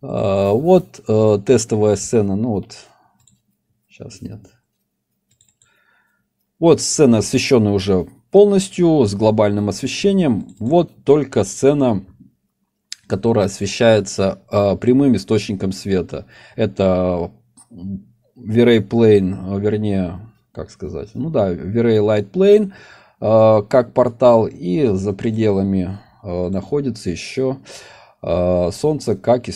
вот э, тестовая сцена, ну вот Сейчас нет. Вот сцена освещенная уже полностью, с глобальным освещением. Вот только сцена, которая освещается э, прямым источником света. Это v Plane, э, вернее, как сказать, ну да, v Light Plane, э, как портал, и за пределами э, находится еще э, Солнце, как и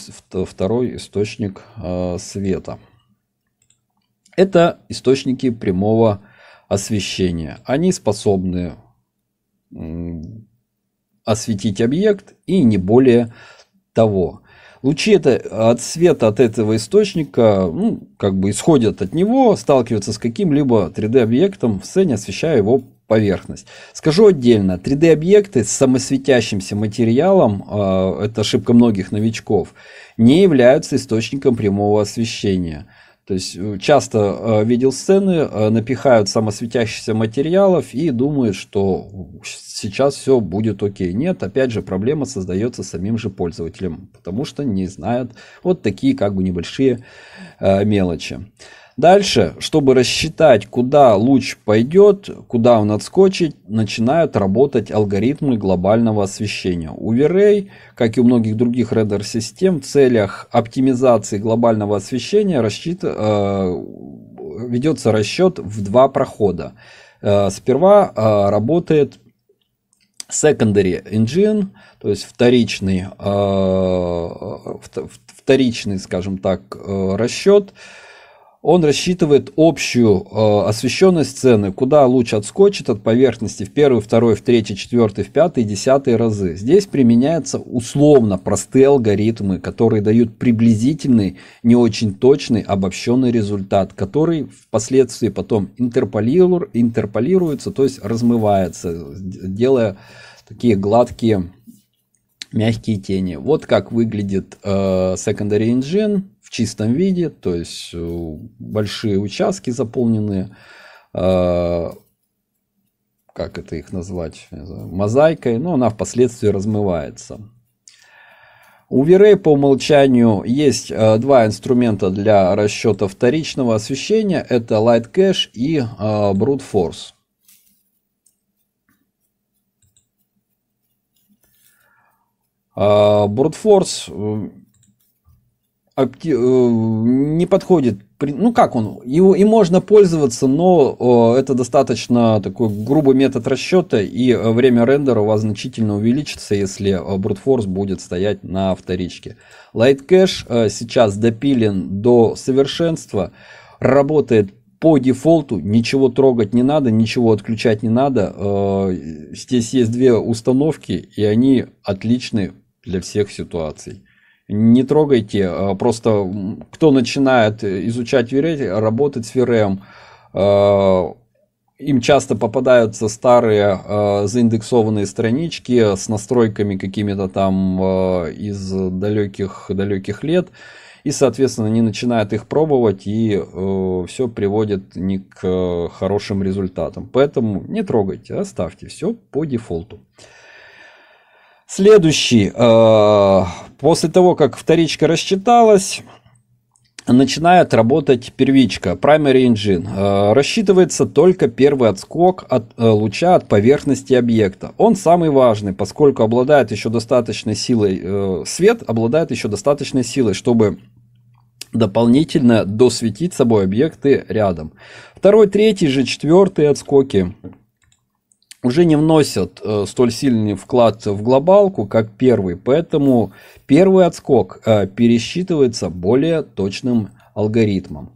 второй источник э, света. Это источники прямого освещения. Они способны осветить объект и не более того. Лучи это, от света от этого источника ну, как бы исходят от него, сталкиваются с каким-либо 3D-объектом в сцене, освещая его поверхность. Скажу отдельно, 3D-объекты с самосветящимся материалом, э, это ошибка многих новичков, не являются источником прямого освещения. То есть э, часто э, видел сцены, э, напихают самосветящихся материалов и думают, что сейчас все будет окей. Нет, опять же, проблема создается самим же пользователем, потому что не знают вот такие как бы небольшие э, мелочи. Дальше, чтобы рассчитать, куда луч пойдет, куда он отскочит, начинают работать алгоритмы глобального освещения. У V-Ray, как и у многих других радар-систем, в целях оптимизации глобального освещения рассчит, э, ведется расчет в два прохода. Э, сперва э, работает secondary engine, то есть вторичный, э, э вторичный скажем так, э, расчет, он рассчитывает общую э, освещенность сцены, куда луч отскочит от поверхности в первый, второй, в третий, четвертый, в пятый, десятый разы. Здесь применяются условно простые алгоритмы, которые дают приблизительный, не очень точный, обобщенный результат, который впоследствии потом интерполиру, интерполируется, то есть размывается, делая такие гладкие, мягкие тени. Вот как выглядит э, Secondary Engine чистом виде, то есть э, большие участки заполненные, э, как это их назвать, мозаикой, но она впоследствии размывается. У v по умолчанию есть э, два инструмента для расчета вторичного освещения. Это Light Cache и Brute Force. Brute Force Э, не подходит. Ну как он? Его и можно пользоваться, но э, это достаточно такой грубый метод расчета, и э, время рендера у вас значительно увеличится, если брутфорс будет стоять на вторичке. Light Cache сейчас допилен до совершенства, работает по дефолту, ничего трогать не надо, ничего отключать не надо. Здесь есть две установки, и они отличны для всех ситуаций не трогайте. А просто кто начинает изучать VRM, работать с VRM, а, им часто попадаются старые а, заиндексованные странички с настройками какими-то там из далеких далеких лет и соответственно не начинают их пробовать и э, все приводит не к э, хорошим результатам поэтому не трогайте оставьте все по дефолту следующий э, После того, как вторичка рассчиталась, начинает работать первичка, primary engine. Э, рассчитывается только первый отскок от э, луча от поверхности объекта. Он самый важный, поскольку обладает еще достаточной силой, э, свет обладает еще достаточной силой, чтобы дополнительно досветить собой объекты рядом. Второй, третий же, четвертый отскоки уже не вносят э, столь сильный вклад в глобалку, как первый, поэтому первый отскок э, пересчитывается более точным алгоритмом.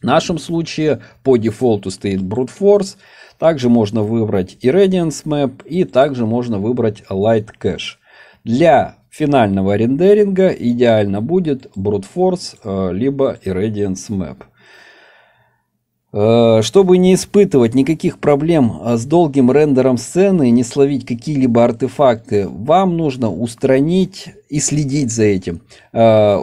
В нашем случае по дефолту стоит Brute Force, также можно выбрать Irradiance Map и также можно выбрать Light Cache. Для финального рендеринга идеально будет Brute Force э, либо Irradiance Map. Э, чтобы не испытывать никаких проблем а с долгим рендером сцены и не словить какие-либо артефакты, вам нужно устранить и следить за этим. Э,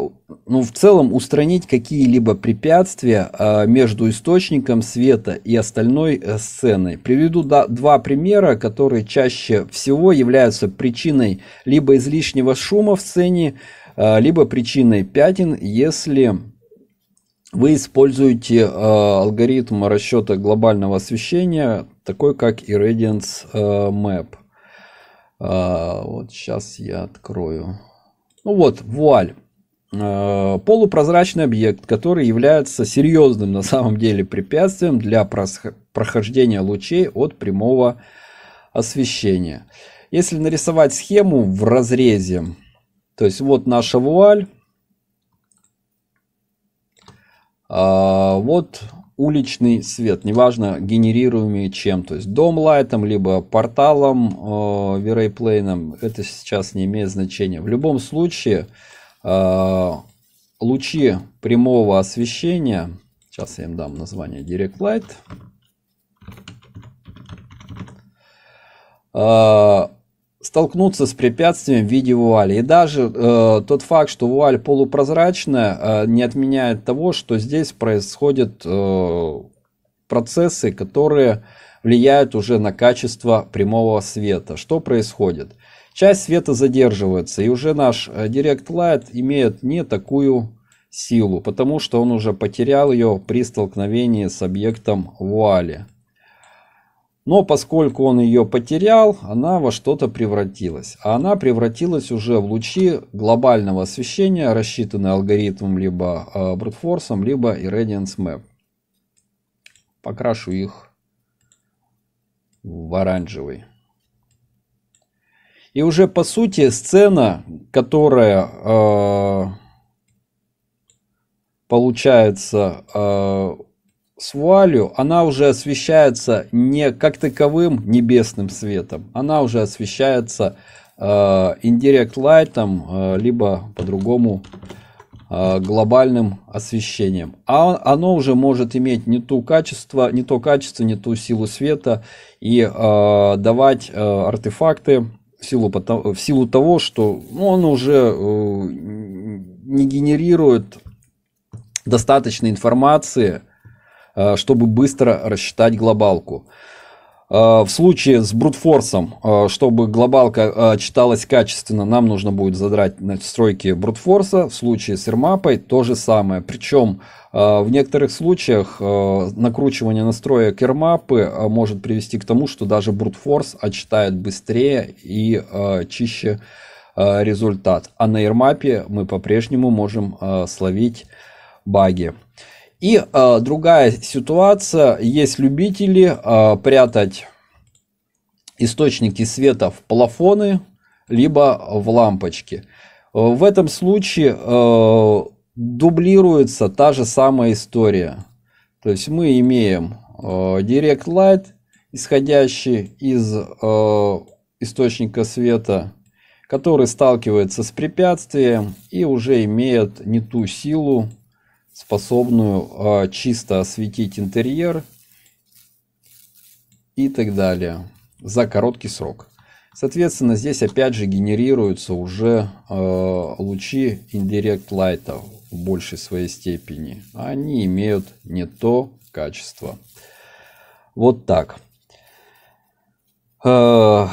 ну, в целом устранить какие-либо препятствия э, между источником света и остальной сценой. Приведу два примера, которые чаще всего являются причиной либо излишнего шума в сцене, либо причиной пятен, если вы используете э, алгоритм расчета глобального освещения, такой как Irradiance э, Map. Э, вот сейчас я открою. Ну вот, вуаль. Э, полупрозрачный объект, который является серьезным на самом деле препятствием для прохождения лучей от прямого освещения. Если нарисовать схему в разрезе, то есть вот наша вуаль, А, вот уличный свет, неважно, генерируемый чем, то есть дом лайтом, либо порталом, а, верейплейном, это сейчас не имеет значения. В любом случае, а, лучи прямого освещения, сейчас я им дам название Direct Light, столкнуться с препятствием в виде вуали. И даже э, тот факт, что вуаль полупрозрачная, э, не отменяет того, что здесь происходят э, процессы, которые влияют уже на качество прямого света. Что происходит? Часть света задерживается, и уже наш э, Direct Light имеет не такую силу, потому что он уже потерял ее при столкновении с объектом вуали. Но поскольку он ее потерял, она во что-то превратилась. А она превратилась уже в лучи глобального освещения, рассчитанные алгоритмом либо брутфорсом, э, либо Irradiance Map. Покрашу их в оранжевый. И уже по сути сцена, которая э, получается э, с вуалью она уже освещается не как таковым небесным светом, она уже освещается э, indirect light, э, либо по-другому э, глобальным освещением. А оно уже может иметь не, ту качество, не то качество, не ту силу света и э, давать э, артефакты в силу, в силу того, что ну, он уже э, не генерирует достаточной информации, Э, чтобы быстро рассчитать глобалку. Э, в случае с брутфорсом, э, чтобы глобалка читалась качественно, нам нужно будет задрать настройки брутфорса. В случае с Ирмапой то же самое. Причем в некоторых случаях накручивание настроек Ирмапы может привести к тому, что даже брутфорс отчитает быстрее и чище результат. А на Ирмапе мы по-прежнему можем словить баги. И э, другая ситуация, есть любители э, прятать источники света в плафоны, либо в лампочки. В этом случае э, дублируется та же самая история. То есть мы имеем э, Direct Light, исходящий из э, источника света, который сталкивается с препятствием и уже имеет не ту силу, способную э, чисто осветить интерьер и так далее за короткий срок. Соответственно, здесь опять же генерируются уже э, лучи Indirect Light в большей своей степени. Они имеют не то качество. Вот так. Э -э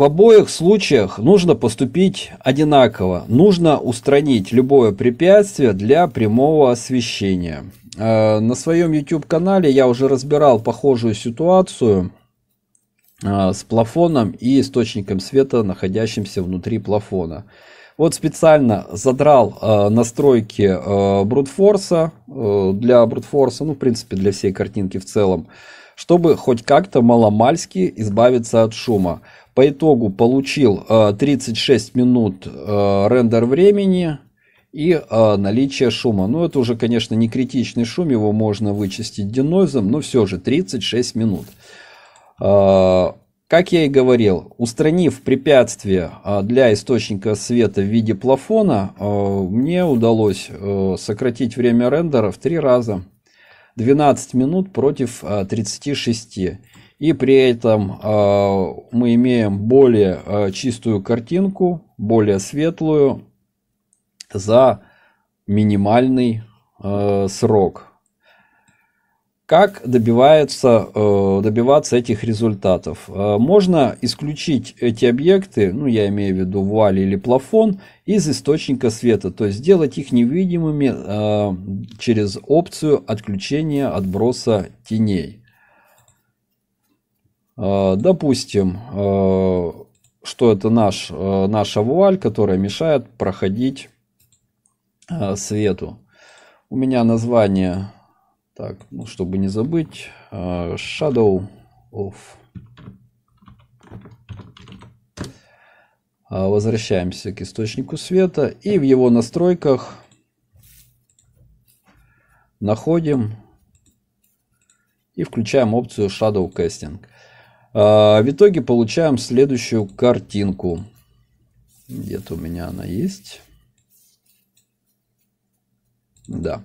в обоих случаях нужно поступить одинаково. Нужно устранить любое препятствие для прямого освещения. Э, на своем YouTube-канале я уже разбирал похожую ситуацию э, с плафоном и источником света, находящимся внутри плафона. Вот специально задрал э, настройки э, брутфорса э, для брутфорса, ну, в принципе, для всей картинки в целом, чтобы хоть как-то маломальски избавиться от шума. По итогу получил 36 э, минут э, рендер времени и э, наличие шума. Ну, это уже, конечно, не критичный шум, его можно вычистить динойзом, но все же 36 минут. Как я и говорил, устранив препятствие для источника света в виде плафона, мне удалось сократить время рендера в три раза. 12 минут против 36. И при этом э, мы имеем более э, чистую картинку, более светлую за минимальный э, срок. Как добиваются, добиваться этих результатов? Можно исключить эти объекты, ну я имею в виду вуаль или плафон, из источника света, то есть сделать их невидимыми через опцию отключения отброса теней. Э, допустим, э, что это наш, э, наша вуаль, которая мешает проходить свету. У меня название, так, ну, чтобы не забыть, Shadow of. Возвращаемся к источнику света и в его настройках находим и включаем опцию Shadow Casting. А, в итоге получаем следующую картинку. Где-то у меня она есть. Да.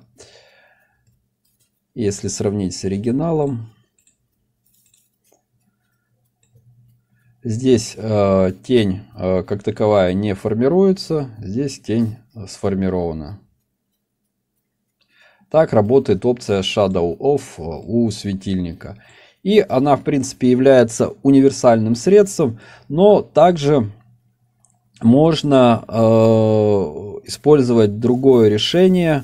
Если сравнить с оригиналом. Здесь э, тень э, как таковая не формируется. Здесь тень сформирована. Так работает опция Shadow Off у светильника. И она, в принципе, является универсальным средством, но также можно э, использовать другое решение,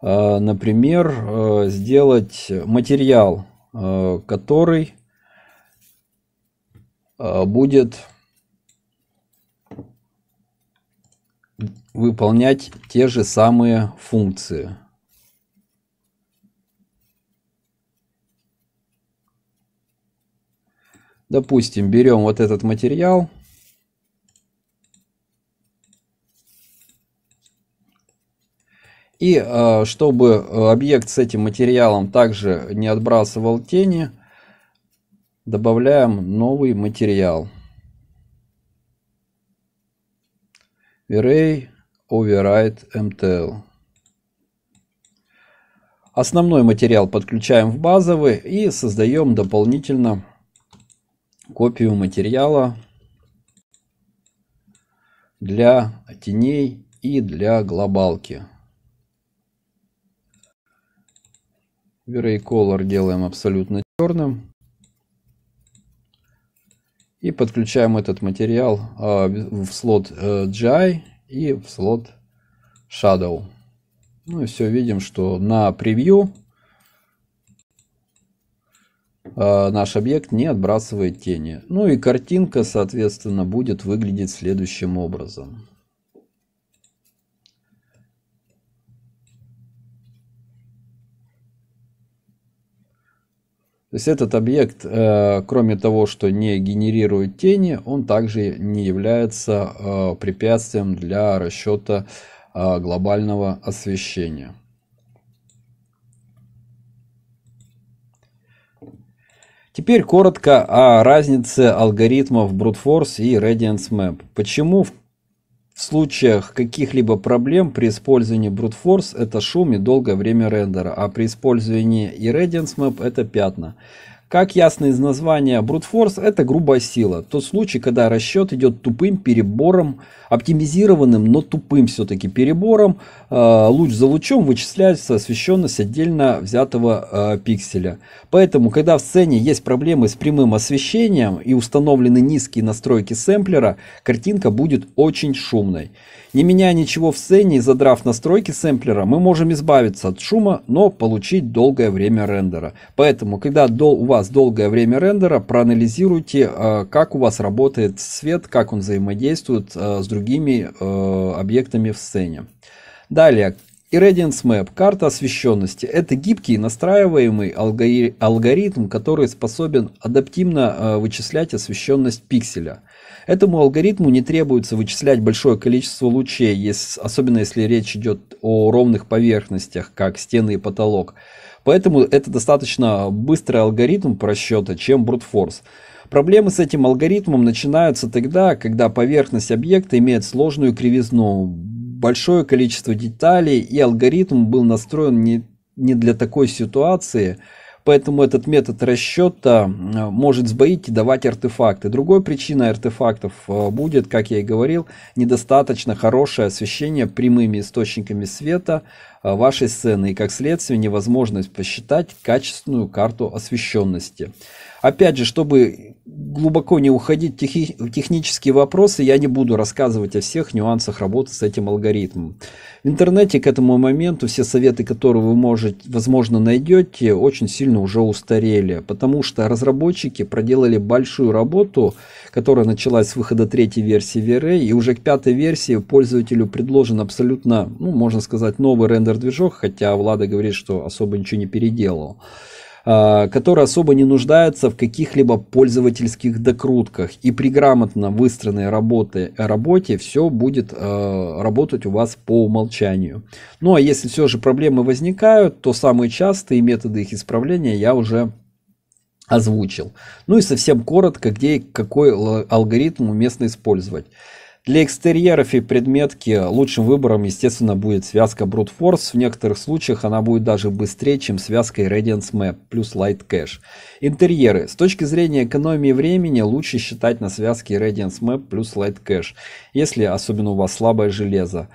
э, например, э, сделать материал, э, который э, будет выполнять те же самые функции. Допустим, берем вот этот материал. И э, чтобы э, объект с этим материалом также не отбрасывал тени, добавляем новый материал. Array Override MTL. Основной материал подключаем в базовый и создаем дополнительно копию материала для теней и для глобалки. Gray Color делаем абсолютно черным. И подключаем этот материал а, в слот э, GI и в слот Shadow. Ну и все, видим, что на превью а, наш объект не отбрасывает тени. Ну и картинка, соответственно, будет выглядеть следующим образом. То есть этот объект, э, кроме того, что не генерирует тени, он также не является э, препятствием для расчета э, глобального освещения. Теперь коротко о разнице алгоритмов Brute и Radiance Map. Почему в случаях каких-либо проблем при использовании Brute это шум и долгое время рендера, а при использовании и Radiance Map это пятна. Как ясно из названия, брутфорс – это грубая сила. Тот случай, когда расчет идет тупым перебором, оптимизированным, но тупым все-таки перебором, э, луч за лучом вычисляется освещенность отдельно взятого э, пикселя. Поэтому, когда в сцене есть проблемы с прямым освещением и установлены низкие настройки сэмплера, картинка будет очень шумной. Не меняя ничего в сцене и задрав настройки сэмплера, мы можем избавиться от шума, но получить долгое время рендера. Поэтому, когда у вас долгое время рендера, проанализируйте, а, как у вас работает свет, как он взаимодействует а, с другими а, объектами в сцене. Далее, Irradiance Map – карта освещенности. Это гибкий настраиваемый алгоритм, который способен адаптивно вычислять освещенность пикселя – Этому алгоритму не требуется вычислять большое количество лучей, особенно если речь идет о ровных поверхностях, как стены и потолок. Поэтому это достаточно быстрый алгоритм просчета, чем брутфорс. Проблемы с этим алгоритмом начинаются тогда, когда поверхность объекта имеет сложную кривизну, большое количество деталей, и алгоритм был настроен не, не для такой ситуации – поэтому этот метод расчета может сбоить и давать артефакты. Другой причиной артефактов э, будет, как я и говорил, недостаточно хорошее освещение прямыми источниками света э, вашей сцены и как следствие невозможность посчитать качественную карту освещенности. Опять же, чтобы глубоко не уходить техи- в технические вопросы, я не буду рассказывать о всех нюансах работы с этим алгоритмом. В интернете к этому моменту все советы, которые вы, можете, возможно, найдете, очень сильно уже устарели, потому что разработчики проделали большую работу, которая началась с выхода третьей версии VRA, и уже к пятой версии пользователю предложен абсолютно, ну, можно сказать, новый рендер-движок, хотя Влада говорит, что особо ничего не переделал. А, которые особо не нуждаются в каких-либо пользовательских докрутках. И при грамотно выстроенной работе, работе все будет а, работать у вас по умолчанию. Ну а если все же проблемы возникают, то самые частые методы их исправления я уже озвучил. Ну и совсем коротко, где и какой алгоритм уместно использовать. Для экстерьеров и предметки лучшим выбором, естественно, будет связка Brute Force. В некоторых случаях она будет даже быстрее, чем связка Radiance Map плюс Light Cache. Интерьеры. С точки зрения экономии времени лучше считать на связке Radiance Map плюс Light Cache, если особенно у вас слабое железо.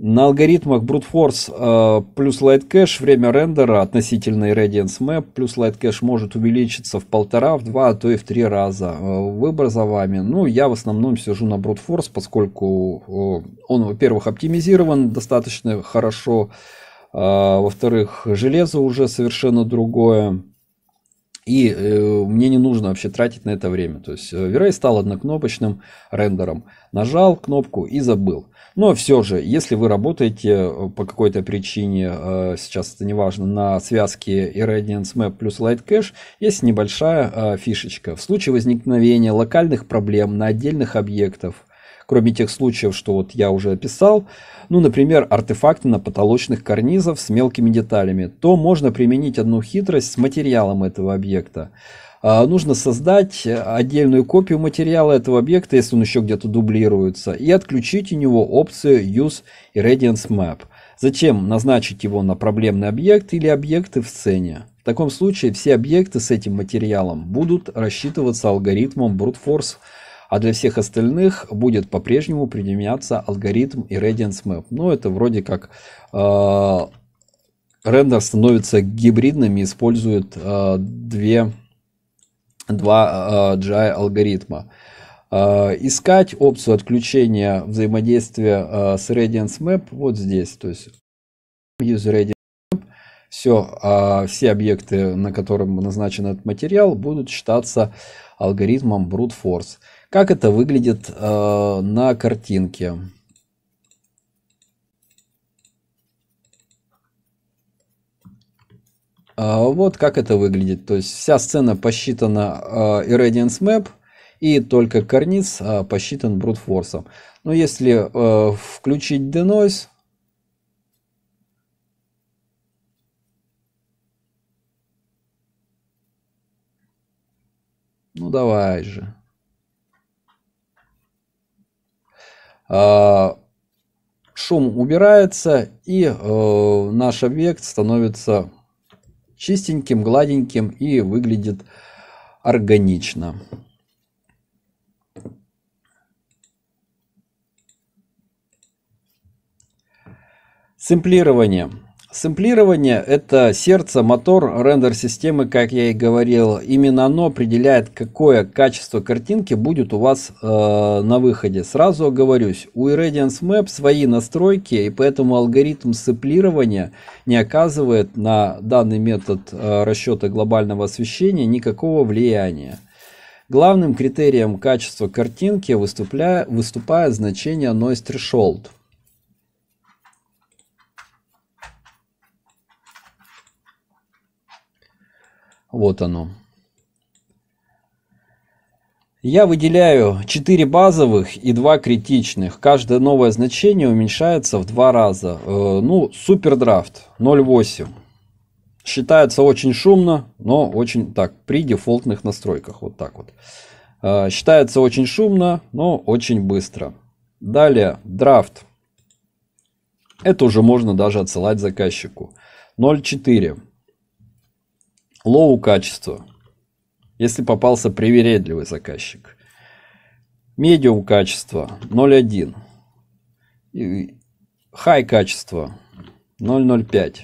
На алгоритмах BruteForce э, плюс LightCache время рендера относительно Irradiance Map плюс LightCache может увеличиться в полтора, в два, а то и в три раза. Э, выбор за вами. Ну, я в основном сижу на BruteForce, поскольку э, он, во-первых, оптимизирован достаточно хорошо, во-вторых, железо уже совершенно другое. И э, мне не нужно вообще тратить на это время. То есть V-Ray э, стал однокнопочным рендером. Нажал кнопку и забыл. Но все же, если вы работаете э, по какой-то причине, э, сейчас это не важно, на связке Irradiance Map плюс Light Cache, есть небольшая э, фишечка. В случае возникновения локальных проблем на отдельных объектов, кроме тех случаев, что вот я уже описал, ну, например, артефакты на потолочных карнизов с мелкими деталями, то можно применить одну хитрость с материалом этого объекта. А, нужно создать отдельную копию материала этого объекта, если он еще где-то дублируется, и отключить у него опцию Use Irradiance Map. Затем назначить его на проблемный объект или объекты в сцене. В таком случае все объекты с этим материалом будут рассчитываться алгоритмом Brute Force а для всех остальных будет по-прежнему применяться алгоритм и Radiance Map. Ну, это вроде как э, рендер становится гибридным и использует э, две, два э, а, GI алгоритма. Э, искать опцию отключения взаимодействия э, с Radiance Map вот здесь, то есть Use Radiance все, все объекты, на котором назначен этот материал, будут считаться алгоритмом brute force. Как это выглядит э, на картинке? Э, вот как это выглядит. То есть вся сцена посчитана э, Irradiance Map, и только карниз э, посчитан брутфорсом. Но если э, включить denoise, Ну давай же. А, шум убирается и э, наш объект становится чистеньким, гладеньким и выглядит органично. Сэмплирование. Сэмплирование – это сердце, мотор рендер-системы, как я и говорил. Именно оно определяет, какое качество картинки будет у вас э, на выходе. Сразу оговорюсь, у Irradiance Map свои настройки, и поэтому алгоритм сэмплирования не оказывает на данный метод э, расчета глобального освещения никакого влияния. Главным критерием качества картинки выступля... выступает значение Noise Threshold – Вот оно. Я выделяю 4 базовых и 2 критичных. Каждое новое значение уменьшается в 2 раза. Э, ну, супердрафт 0.8. Считается очень шумно, но очень так, при дефолтных настройках. Вот так вот. Э, считается очень шумно, но очень быстро. Далее, драфт. Это уже можно даже отсылать заказчику. 0.4 лоу-качество, если попался привередливый заказчик. Медиум качество 0.1. Хай качество 0.05.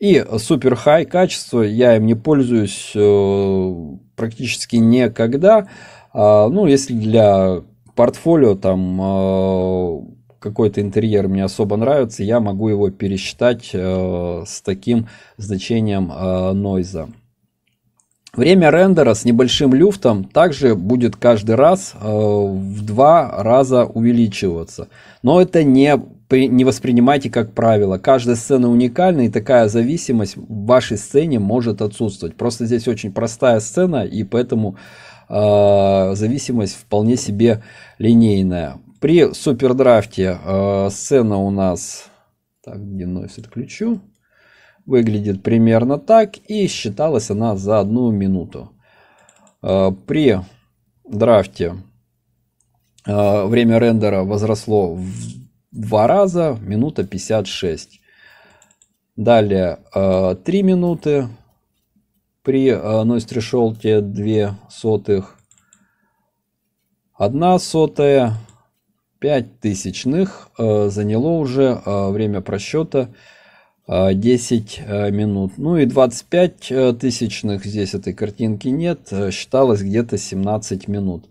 И супер хай качество я им не пользуюсь э, практически никогда. А, ну, если для портфолио там э, какой-то интерьер мне особо нравится, я могу его пересчитать э, с таким значением э, нойза. Время рендера с небольшим люфтом также будет каждый раз э, в два раза увеличиваться. Но это не, при, не воспринимайте как правило. Каждая сцена уникальна и такая зависимость в вашей сцене может отсутствовать. Просто здесь очень простая сцена и поэтому э, зависимость вполне себе линейная. При супердрафте э, сцена у нас, так, где нойс отключу, выглядит примерно так. И считалась она за одну минуту. Э, при драфте э, время рендера возросло в два раза, минута 56. Далее э, 3 минуты, при э, noise threshold 2 сотых, 1 сотая, 5 тысячных э, заняло уже э, время просчета 10 э, минут. Ну и 25 тысячных здесь этой картинки нет, считалось где-то 17 минут.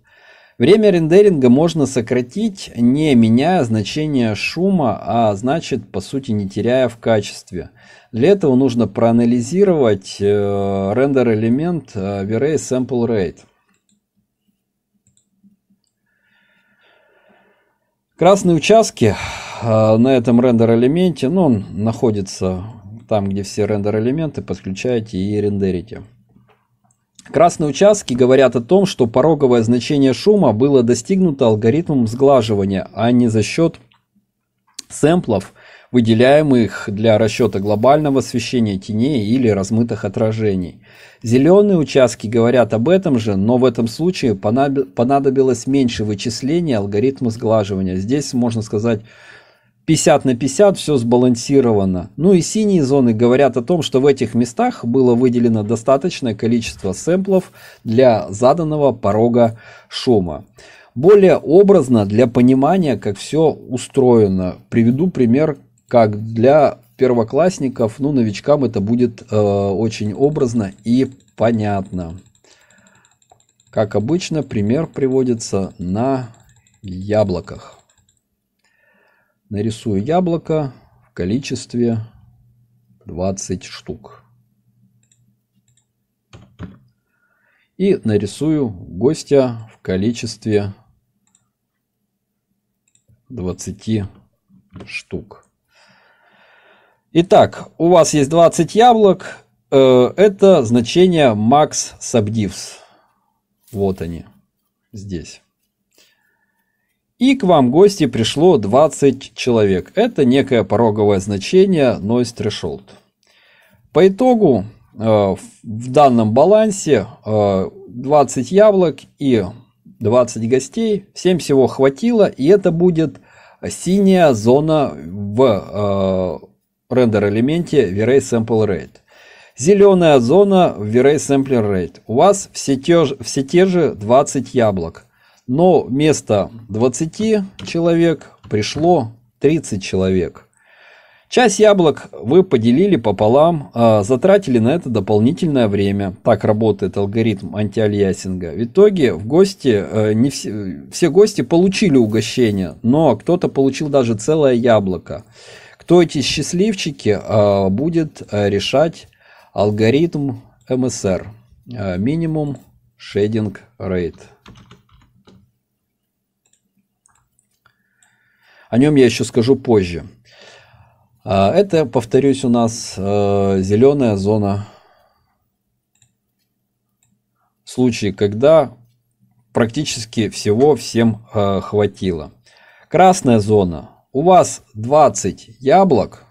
Время рендеринга можно сократить, не меняя значение шума, а значит, по сути, не теряя в качестве. Для этого нужно проанализировать рендер элемент V-Ray Sample Rate. Красные участки а, на этом рендер-элементе, ну, он находится там, где все рендер-элементы, подключаете и рендерите. Красные участки говорят о том, что пороговое значение шума было достигнуто алгоритмом сглаживания, а не за счет сэмплов выделяемых для расчета глобального освещения теней или размытых отражений. Зеленые участки говорят об этом же, но в этом случае понадобилось меньше вычисления алгоритма сглаживания. Здесь, можно сказать, 50 на 50 все сбалансировано. Ну и синие зоны говорят о том, что в этих местах было выделено достаточное количество сэмплов для заданного порога шума. Более образно для понимания, как все устроено, приведу пример как для первоклассников, ну, новичкам это будет э, очень образно и понятно. Как обычно, пример приводится на яблоках. Нарисую яблоко в количестве 20 штук. И нарисую гостя в количестве 20 штук. Итак, у вас есть 20 яблок. Э, это значение max subdivs. Вот они. Здесь. И к вам гости пришло 20 человек. Это некое пороговое значение noise threshold. По итогу э, в данном балансе 20 э, яблок и 20 гостей. Всем всего хватило, и это будет синяя зона в рендер-элементе V-Ray Sample Rate. Зеленая зона в V-Ray Sampler Rate. У вас все те, же, все те же 20 яблок, но вместо 20 человек пришло 30 человек. Часть яблок вы поделили пополам, а, затратили на это дополнительное время. Так работает алгоритм антиальясинга. В итоге в гости, э, не все, э, все гости получили угощение, но кто-то получил даже целое яблоко кто эти счастливчики, а, будет а, решать алгоритм МСР, а, минимум шейдинг рейт. О нем я еще скажу позже. Это, повторюсь, у нас зеленая зона. Случаи, когда практически всего всем хватило. Красная зона у вас 20 яблок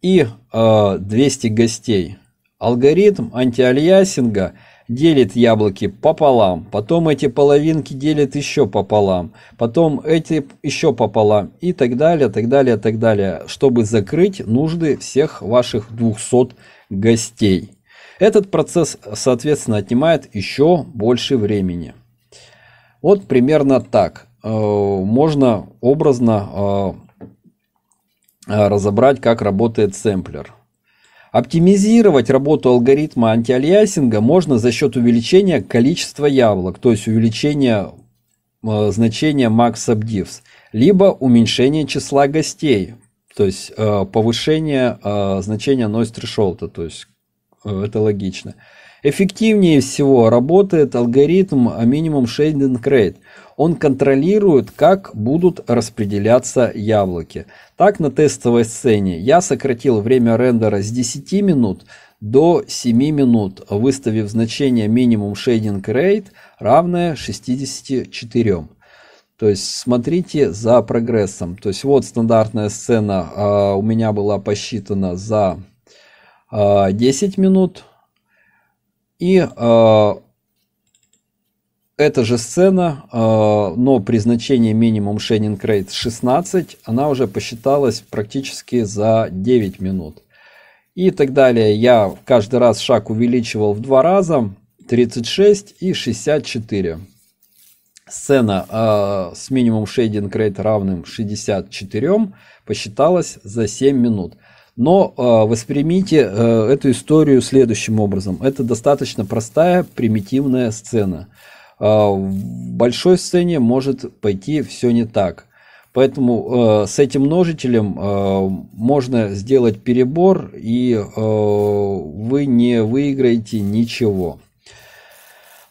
и э, 200 гостей. Алгоритм антиальясинга делит яблоки пополам, потом эти половинки делит еще пополам, потом эти еще пополам и так далее, так далее, так далее, чтобы закрыть нужды всех ваших 200 гостей. Этот процесс, соответственно, отнимает еще больше времени. Вот примерно так. Э, можно образно э, э, разобрать, как работает сэмплер. Оптимизировать работу алгоритма антиалиасинга можно за счет увеличения количества яблок, то есть увеличения значения max subdivs, либо уменьшение числа гостей, то есть повышение значения noise threshold, то есть это логично. Эффективнее всего работает алгоритм минимум shading rate. Он контролирует, как будут распределяться яблоки. Так на тестовой сцене я сократил время рендера с 10 минут до 7 минут, выставив значение минимум shading rate равное 64. То есть смотрите за прогрессом. То есть вот стандартная сцена э, у меня была посчитана за э, а, 10 минут, и э, эта же сцена, э, но при значении минимум Shining Rate 16, она уже посчиталась практически за 9 минут. И так далее. Я каждый раз шаг увеличивал в два раза. 36 и 64. Сцена э, с минимум шейдинг рейт равным 64 посчиталась за 7 минут. Но э, воспримите э, эту историю следующим образом. Это достаточно простая, примитивная сцена. Э, в большой сцене может пойти все не так. Поэтому э, с этим множителем э, можно сделать перебор, и э, вы не выиграете ничего.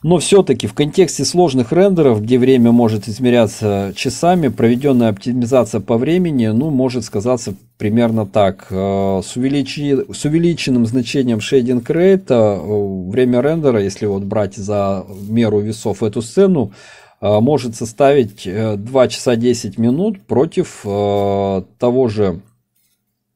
Но все-таки в контексте сложных рендеров, где время может измеряться часами, проведенная оптимизация по времени ну, может сказаться примерно так. Э, с, увеличи... с увеличенным значением shading rate э, время рендера, если вот брать за меру весов эту сцену, э, может составить 2 часа 10 минут против того же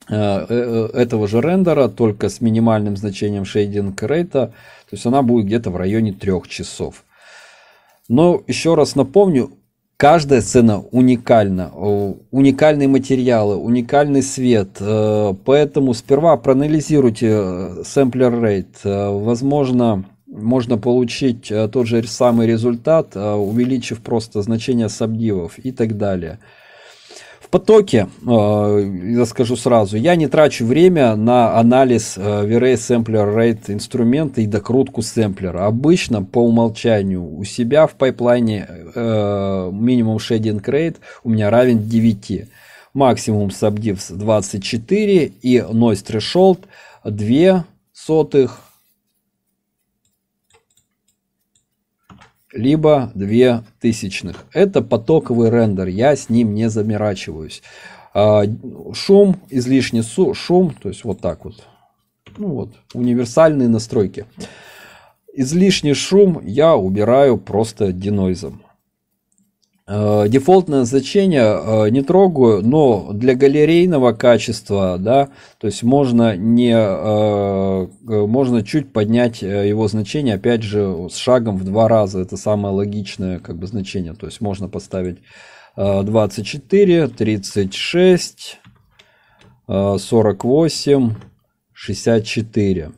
этого же рендера, только с минимальным значением shading rate. То есть она будет где-то в районе 3 часов. Но еще раз напомню, каждая сцена уникальна. Уникальные материалы, уникальный свет. Э, поэтому сперва проанализируйте сэмплер рейт. Э, возможно, можно получить э, тот же самый результат, увеличив просто значение сабдивов и так далее потоке, э, я скажу сразу, я не трачу время на анализ V-Ray Sampler Rate инструмента и докрутку сэмплера. Обычно по умолчанию у себя в пайплайне э, минимум Shading Rate у меня равен 9. Максимум Subdivs 24 и Noise Threshold 2 сотых либо две тысячных. Это потоковый рендер, я с ним не замирачиваюсь. А, шум, излишний шум, то есть вот так вот. Ну вот, универсальные настройки. Излишний шум я убираю просто динойзом. Э, дефолтное значение э, не трогаю, но для галерейного качества, да, то есть можно не, э, можно чуть поднять его значение, опять же, с шагом в два раза, это самое логичное как бы значение, то есть можно поставить 24, 36, 48, 64.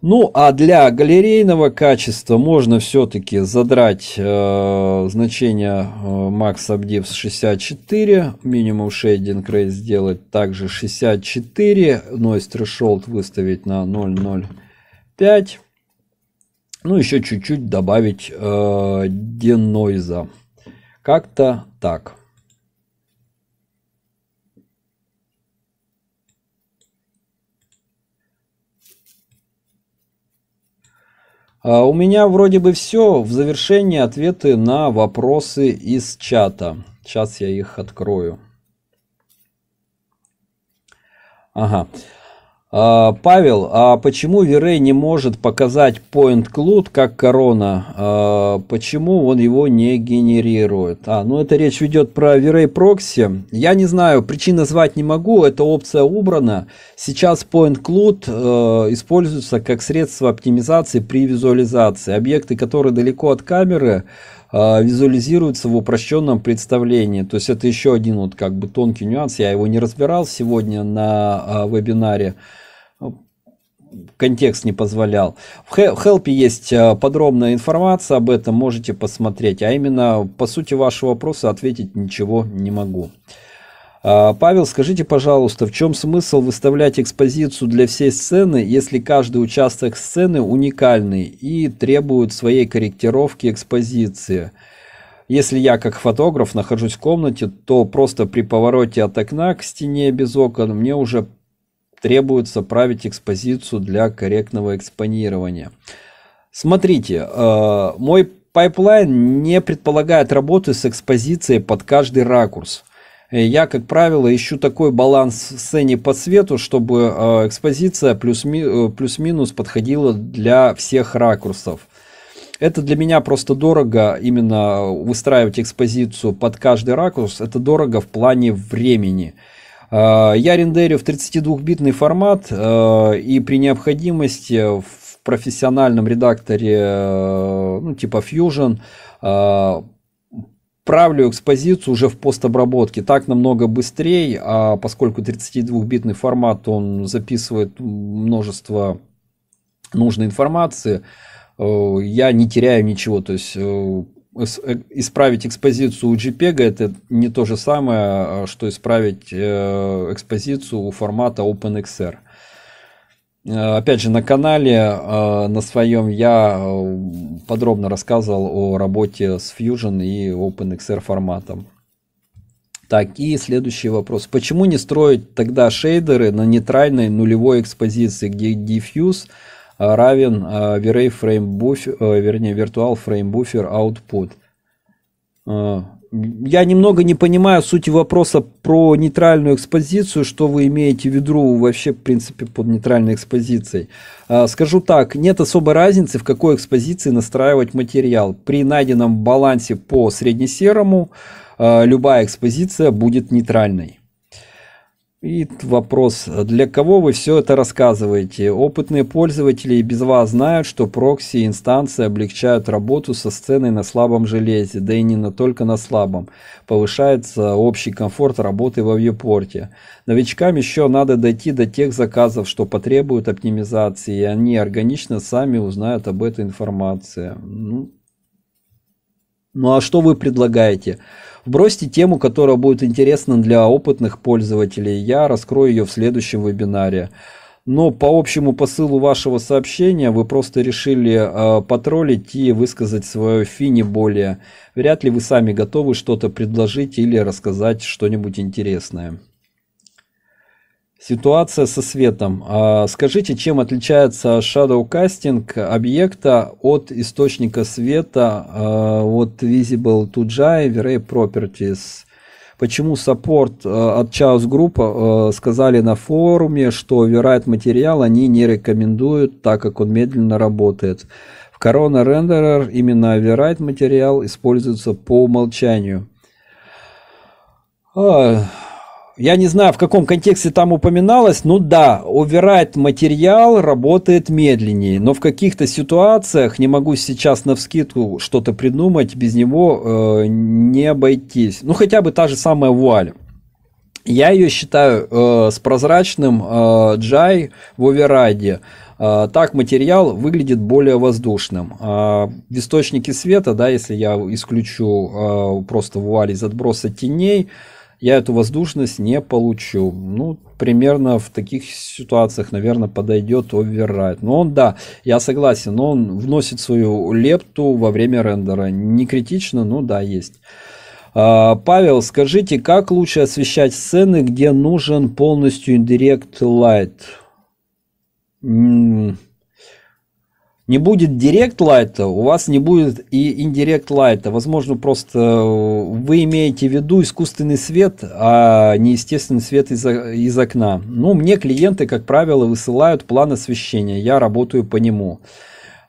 Ну, а для галерейного качества можно все-таки задрать э, значение э, Max Abdivs 64, минимум shading rate сделать также 64, noise threshold выставить на 0.05, ну, еще чуть-чуть добавить э, денойза. Как-то так. А, у меня вроде бы все. В завершении ответы на вопросы из чата. Сейчас я их открою. Ага. А, Павел, а почему Верей не может показать Point Cloud как корона? А, почему он его не генерирует? А, ну это речь идет про Верей прокси. Я не знаю, причин назвать не могу, эта опция убрана. Сейчас Point Cloud э, используется как средство оптимизации при визуализации. Объекты, которые далеко от камеры, э, визуализируются в упрощенном представлении. То есть это еще один вот как бы тонкий нюанс, я его не разбирал сегодня на э, вебинаре контекст не позволял. В Help есть э, подробная информация об этом, можете посмотреть. А именно, по сути вашего вопроса ответить ничего не могу. А, Павел, скажите, пожалуйста, в чем смысл выставлять экспозицию для всей сцены, если каждый участок сцены уникальный и требует своей корректировки экспозиции? Если я как фотограф нахожусь в комнате, то просто при повороте от окна к стене без окон мне уже требуется править экспозицию для корректного экспонирования. Смотрите, э, мой пайплайн не предполагает работы с экспозицией под каждый ракурс. Э, я, как правило, ищу такой баланс в сцене по свету, чтобы э, экспозиция плюс-минус подходила для всех ракурсов. Это для меня просто дорого именно выстраивать экспозицию под каждый ракурс. Это дорого в плане времени. Э, я рендерю в 32-битный формат э, и при необходимости в профессиональном редакторе, э, ну, типа Fusion, правлю экспозицию уже в постобработке. Так намного быстрее, а поскольку 32-битный формат, он записывает множество нужной информации, я не теряю ничего. То есть Э, исправить экспозицию у JPEG это не то же самое, а, что исправить э, экспозицию у формата OpenXR. Э, опять же, на канале на своем я подробно рассказывал о работе с Fusion и OpenXR форматом. Так, и следующий вопрос. Почему не строить тогда шейдеры на нейтральной нулевой экспозиции, где диффьюз равен V-Ray Frame Buffer, вернее, Virtual Frame Buffer Output. Я немного не понимаю сути вопроса про нейтральную экспозицию, что вы имеете в виду вообще, в принципе, под нейтральной экспозицией. А, скажу так, нет особой разницы, в какой экспозиции настраивать материал. При найденном балансе по среднесерому а, любая экспозиция будет нейтральной. И вопрос, для кого вы все это рассказываете? Опытные пользователи и без вас знают, что прокси и инстанции облегчают работу со сценой на слабом железе, да и не на только на слабом. Повышается общий комфорт работы во вьюпорте. Новичкам еще надо дойти до тех заказов, что потребуют оптимизации, и они органично сами узнают об этой информации. Ну, ну а что вы предлагаете? Бросьте тему, которая будет интересна для опытных пользователей. Я раскрою ее в следующем вебинаре. Но по общему посылу вашего сообщения вы просто решили э, потроллить и высказать свое фи не более. Вряд ли вы сами готовы что-то предложить или рассказать что-нибудь интересное. Ситуация со светом. А, скажите, чем отличается шадоукастинг объекта от источника света а, от Visible to Jai v Properties? Почему саппорт а, от Chaos Group сказали на форуме, что верает материал они не рекомендуют, так как он медленно работает. В Corona Renderer именно верает материал используется по умолчанию. Я не знаю, в каком контексте там упоминалось, ну да, оверрайт материал работает медленнее, но в каких-то ситуациях, не могу сейчас на вскидку что-то придумать, без него э, не обойтись. Ну хотя бы та же самая вуаль. Я ее считаю э, с прозрачным э, джай в оверрайде. Э, так материал выглядит более воздушным. Э, в источнике света, да, если я исключу э, просто вуаль из отброса теней, э, я эту воздушность не получу. Ну, примерно в таких ситуациях, наверное, подойдет оверрайт. Но он, да, я согласен, но он вносит свою лепту во время рендера. Не критично, но да, есть. А, Павел, скажите, как лучше освещать сцены, где нужен полностью indirect light? Не будет директ-лайта, у вас не будет и индирект-лайта. Возможно, просто э, вы имеете в виду искусственный свет, а не естественный свет из, из окна. Ну, мне клиенты, как правило, высылают план освещения, я работаю по нему.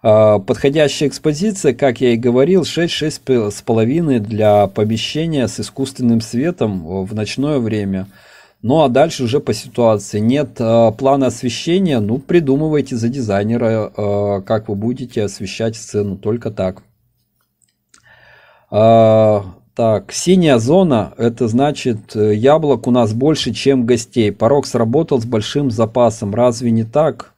А, подходящая экспозиция, как я и говорил, 6-6,5 для помещения с искусственным светом э, в ночное время – ну а дальше уже по ситуации. Нет э, плана освещения, ну придумывайте за дизайнера, э, как вы будете освещать сцену, только так. Э, так, синяя зона, это значит э, яблок у нас больше, чем гостей. Порог сработал с большим запасом, разве не так?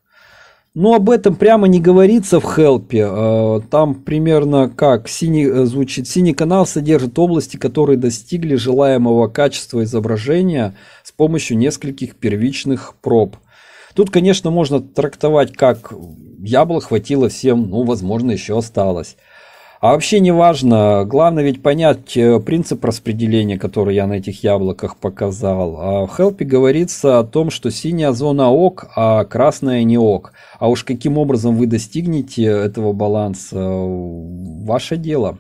Ну об этом прямо не говорится в хелпе. Э, там примерно как синий, э, звучит. Синий канал содержит области, которые достигли желаемого качества изображения, помощью нескольких первичных проб. Тут, конечно, можно трактовать как яблок хватило всем, ну, возможно, еще осталось. А вообще не важно, главное ведь понять э, принцип распределения, который я на этих яблоках показал. А в хелпе говорится о том, что синяя зона ок, а красная не ок. А уж каким образом вы достигнете этого баланса, э, ваше дело.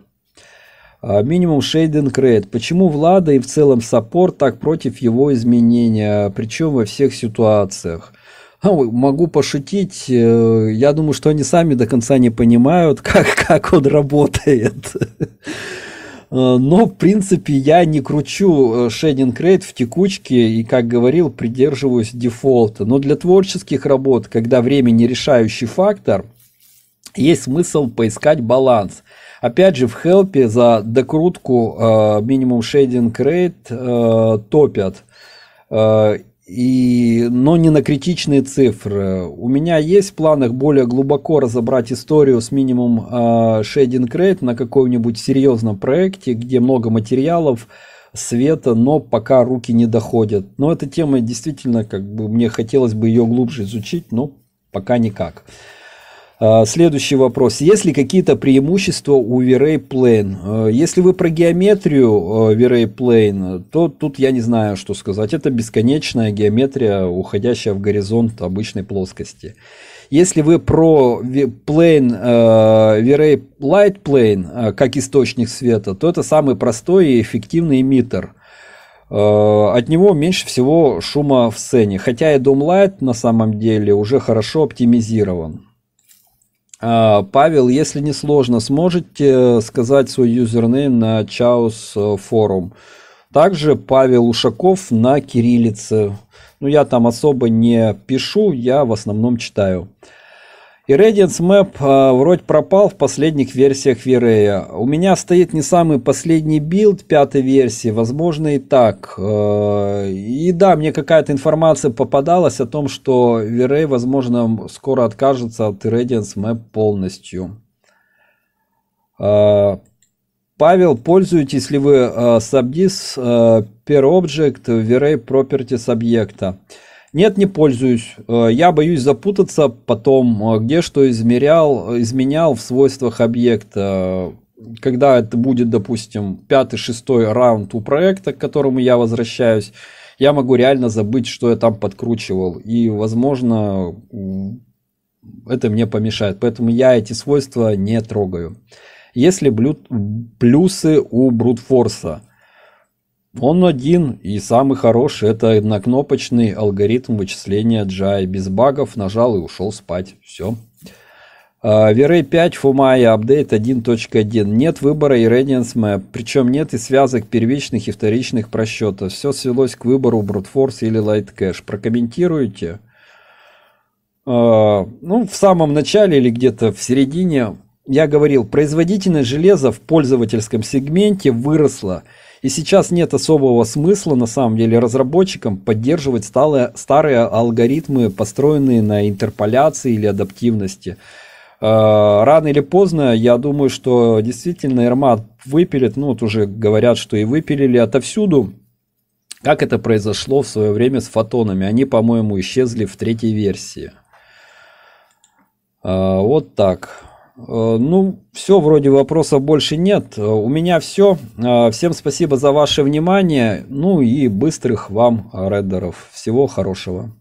А, минимум шейдинг рейд. Почему Влада и в целом саппорт так против его изменения, причем во всех ситуациях? А, могу пошутить, э, я думаю, что они сами до конца не понимают, как, как он работает. А, но, в принципе, я не кручу шейдинг э, рейд в текучке и, как говорил, придерживаюсь дефолта. Но для творческих работ, когда время не решающий фактор, есть смысл поискать баланс – Опять же, в хелпе за докрутку э, минимум шейдинг рейд э, топят. Э, и, но не на критичные цифры. У меня есть в планах более глубоко разобрать историю с минимум шейдинг рейд на каком-нибудь серьезном проекте, где много материалов, света, но пока руки не доходят. Но эта тема действительно, как бы мне хотелось бы ее глубже изучить, но пока никак. А, следующий вопрос. Есть ли какие-то преимущества у V-Ray Plane? А, если вы про геометрию V-Ray а, Plane, то тут я не знаю, что сказать. Это бесконечная геометрия, уходящая в горизонт обычной плоскости. Если вы про plane, V-Ray Light Plane как источник света, то это самый простой и эффективный эмиттер – от него меньше всего шума в сцене. Хотя и Doom Light на самом деле уже хорошо оптимизирован. А, Павел, если не сложно, сможете э, сказать свой юзернейм на Чаус э, форум? Также Павел Ушаков на кириллице. Ну, я там особо не пишу, я в основном читаю. И Radiance Map э, вроде пропал в последних версиях V-Ray. У меня стоит не самый последний билд пятой версии, возможно и так. Э, и да, мне какая-то информация попадалась о том, что V-Ray, возможно, скоро откажется от Radiance Map полностью. Э, Павел, пользуетесь ли вы э, Subdis э, Per Object V-Ray Properties объекта? Э, нет, не пользуюсь. Э, я боюсь запутаться потом, э, где что измерял, э, изменял в свойствах объекта. Когда это будет, допустим, пятый, шестой раунд у проекта, к которому я возвращаюсь, я могу реально забыть, что я там подкручивал. И, возможно, это мне помешает. Поэтому я эти свойства не трогаю. Если блю... плюсы у брутфорса – он один и самый хороший – это однокнопочный алгоритм вычисления Jai. Без багов нажал и ушел спать. Все. А, Верей 5, Фумая, апдейт 1.1. Нет выбора Irradiance Map, причем нет и связок первичных и вторичных просчетов. Все свелось к выбору Brute или Light Cache. Прокомментируйте? А, ну, в самом начале или где-то в середине я говорил, производительность железа в пользовательском сегменте выросла – и сейчас нет особого смысла, на самом деле, разработчикам поддерживать сталые, старые алгоритмы, построенные на интерполяции или адаптивности. Э, рано или поздно, я думаю, что действительно Эрмат выпилит, ну вот уже говорят, что и выпилили отовсюду, как это произошло в свое время с фотонами. Они, по-моему, исчезли в третьей версии. Э, вот так. Э, ну, все, вроде вопросов больше нет. Э, у меня все. Э, всем спасибо за ваше внимание. Ну и быстрых вам рендеров. Всего хорошего.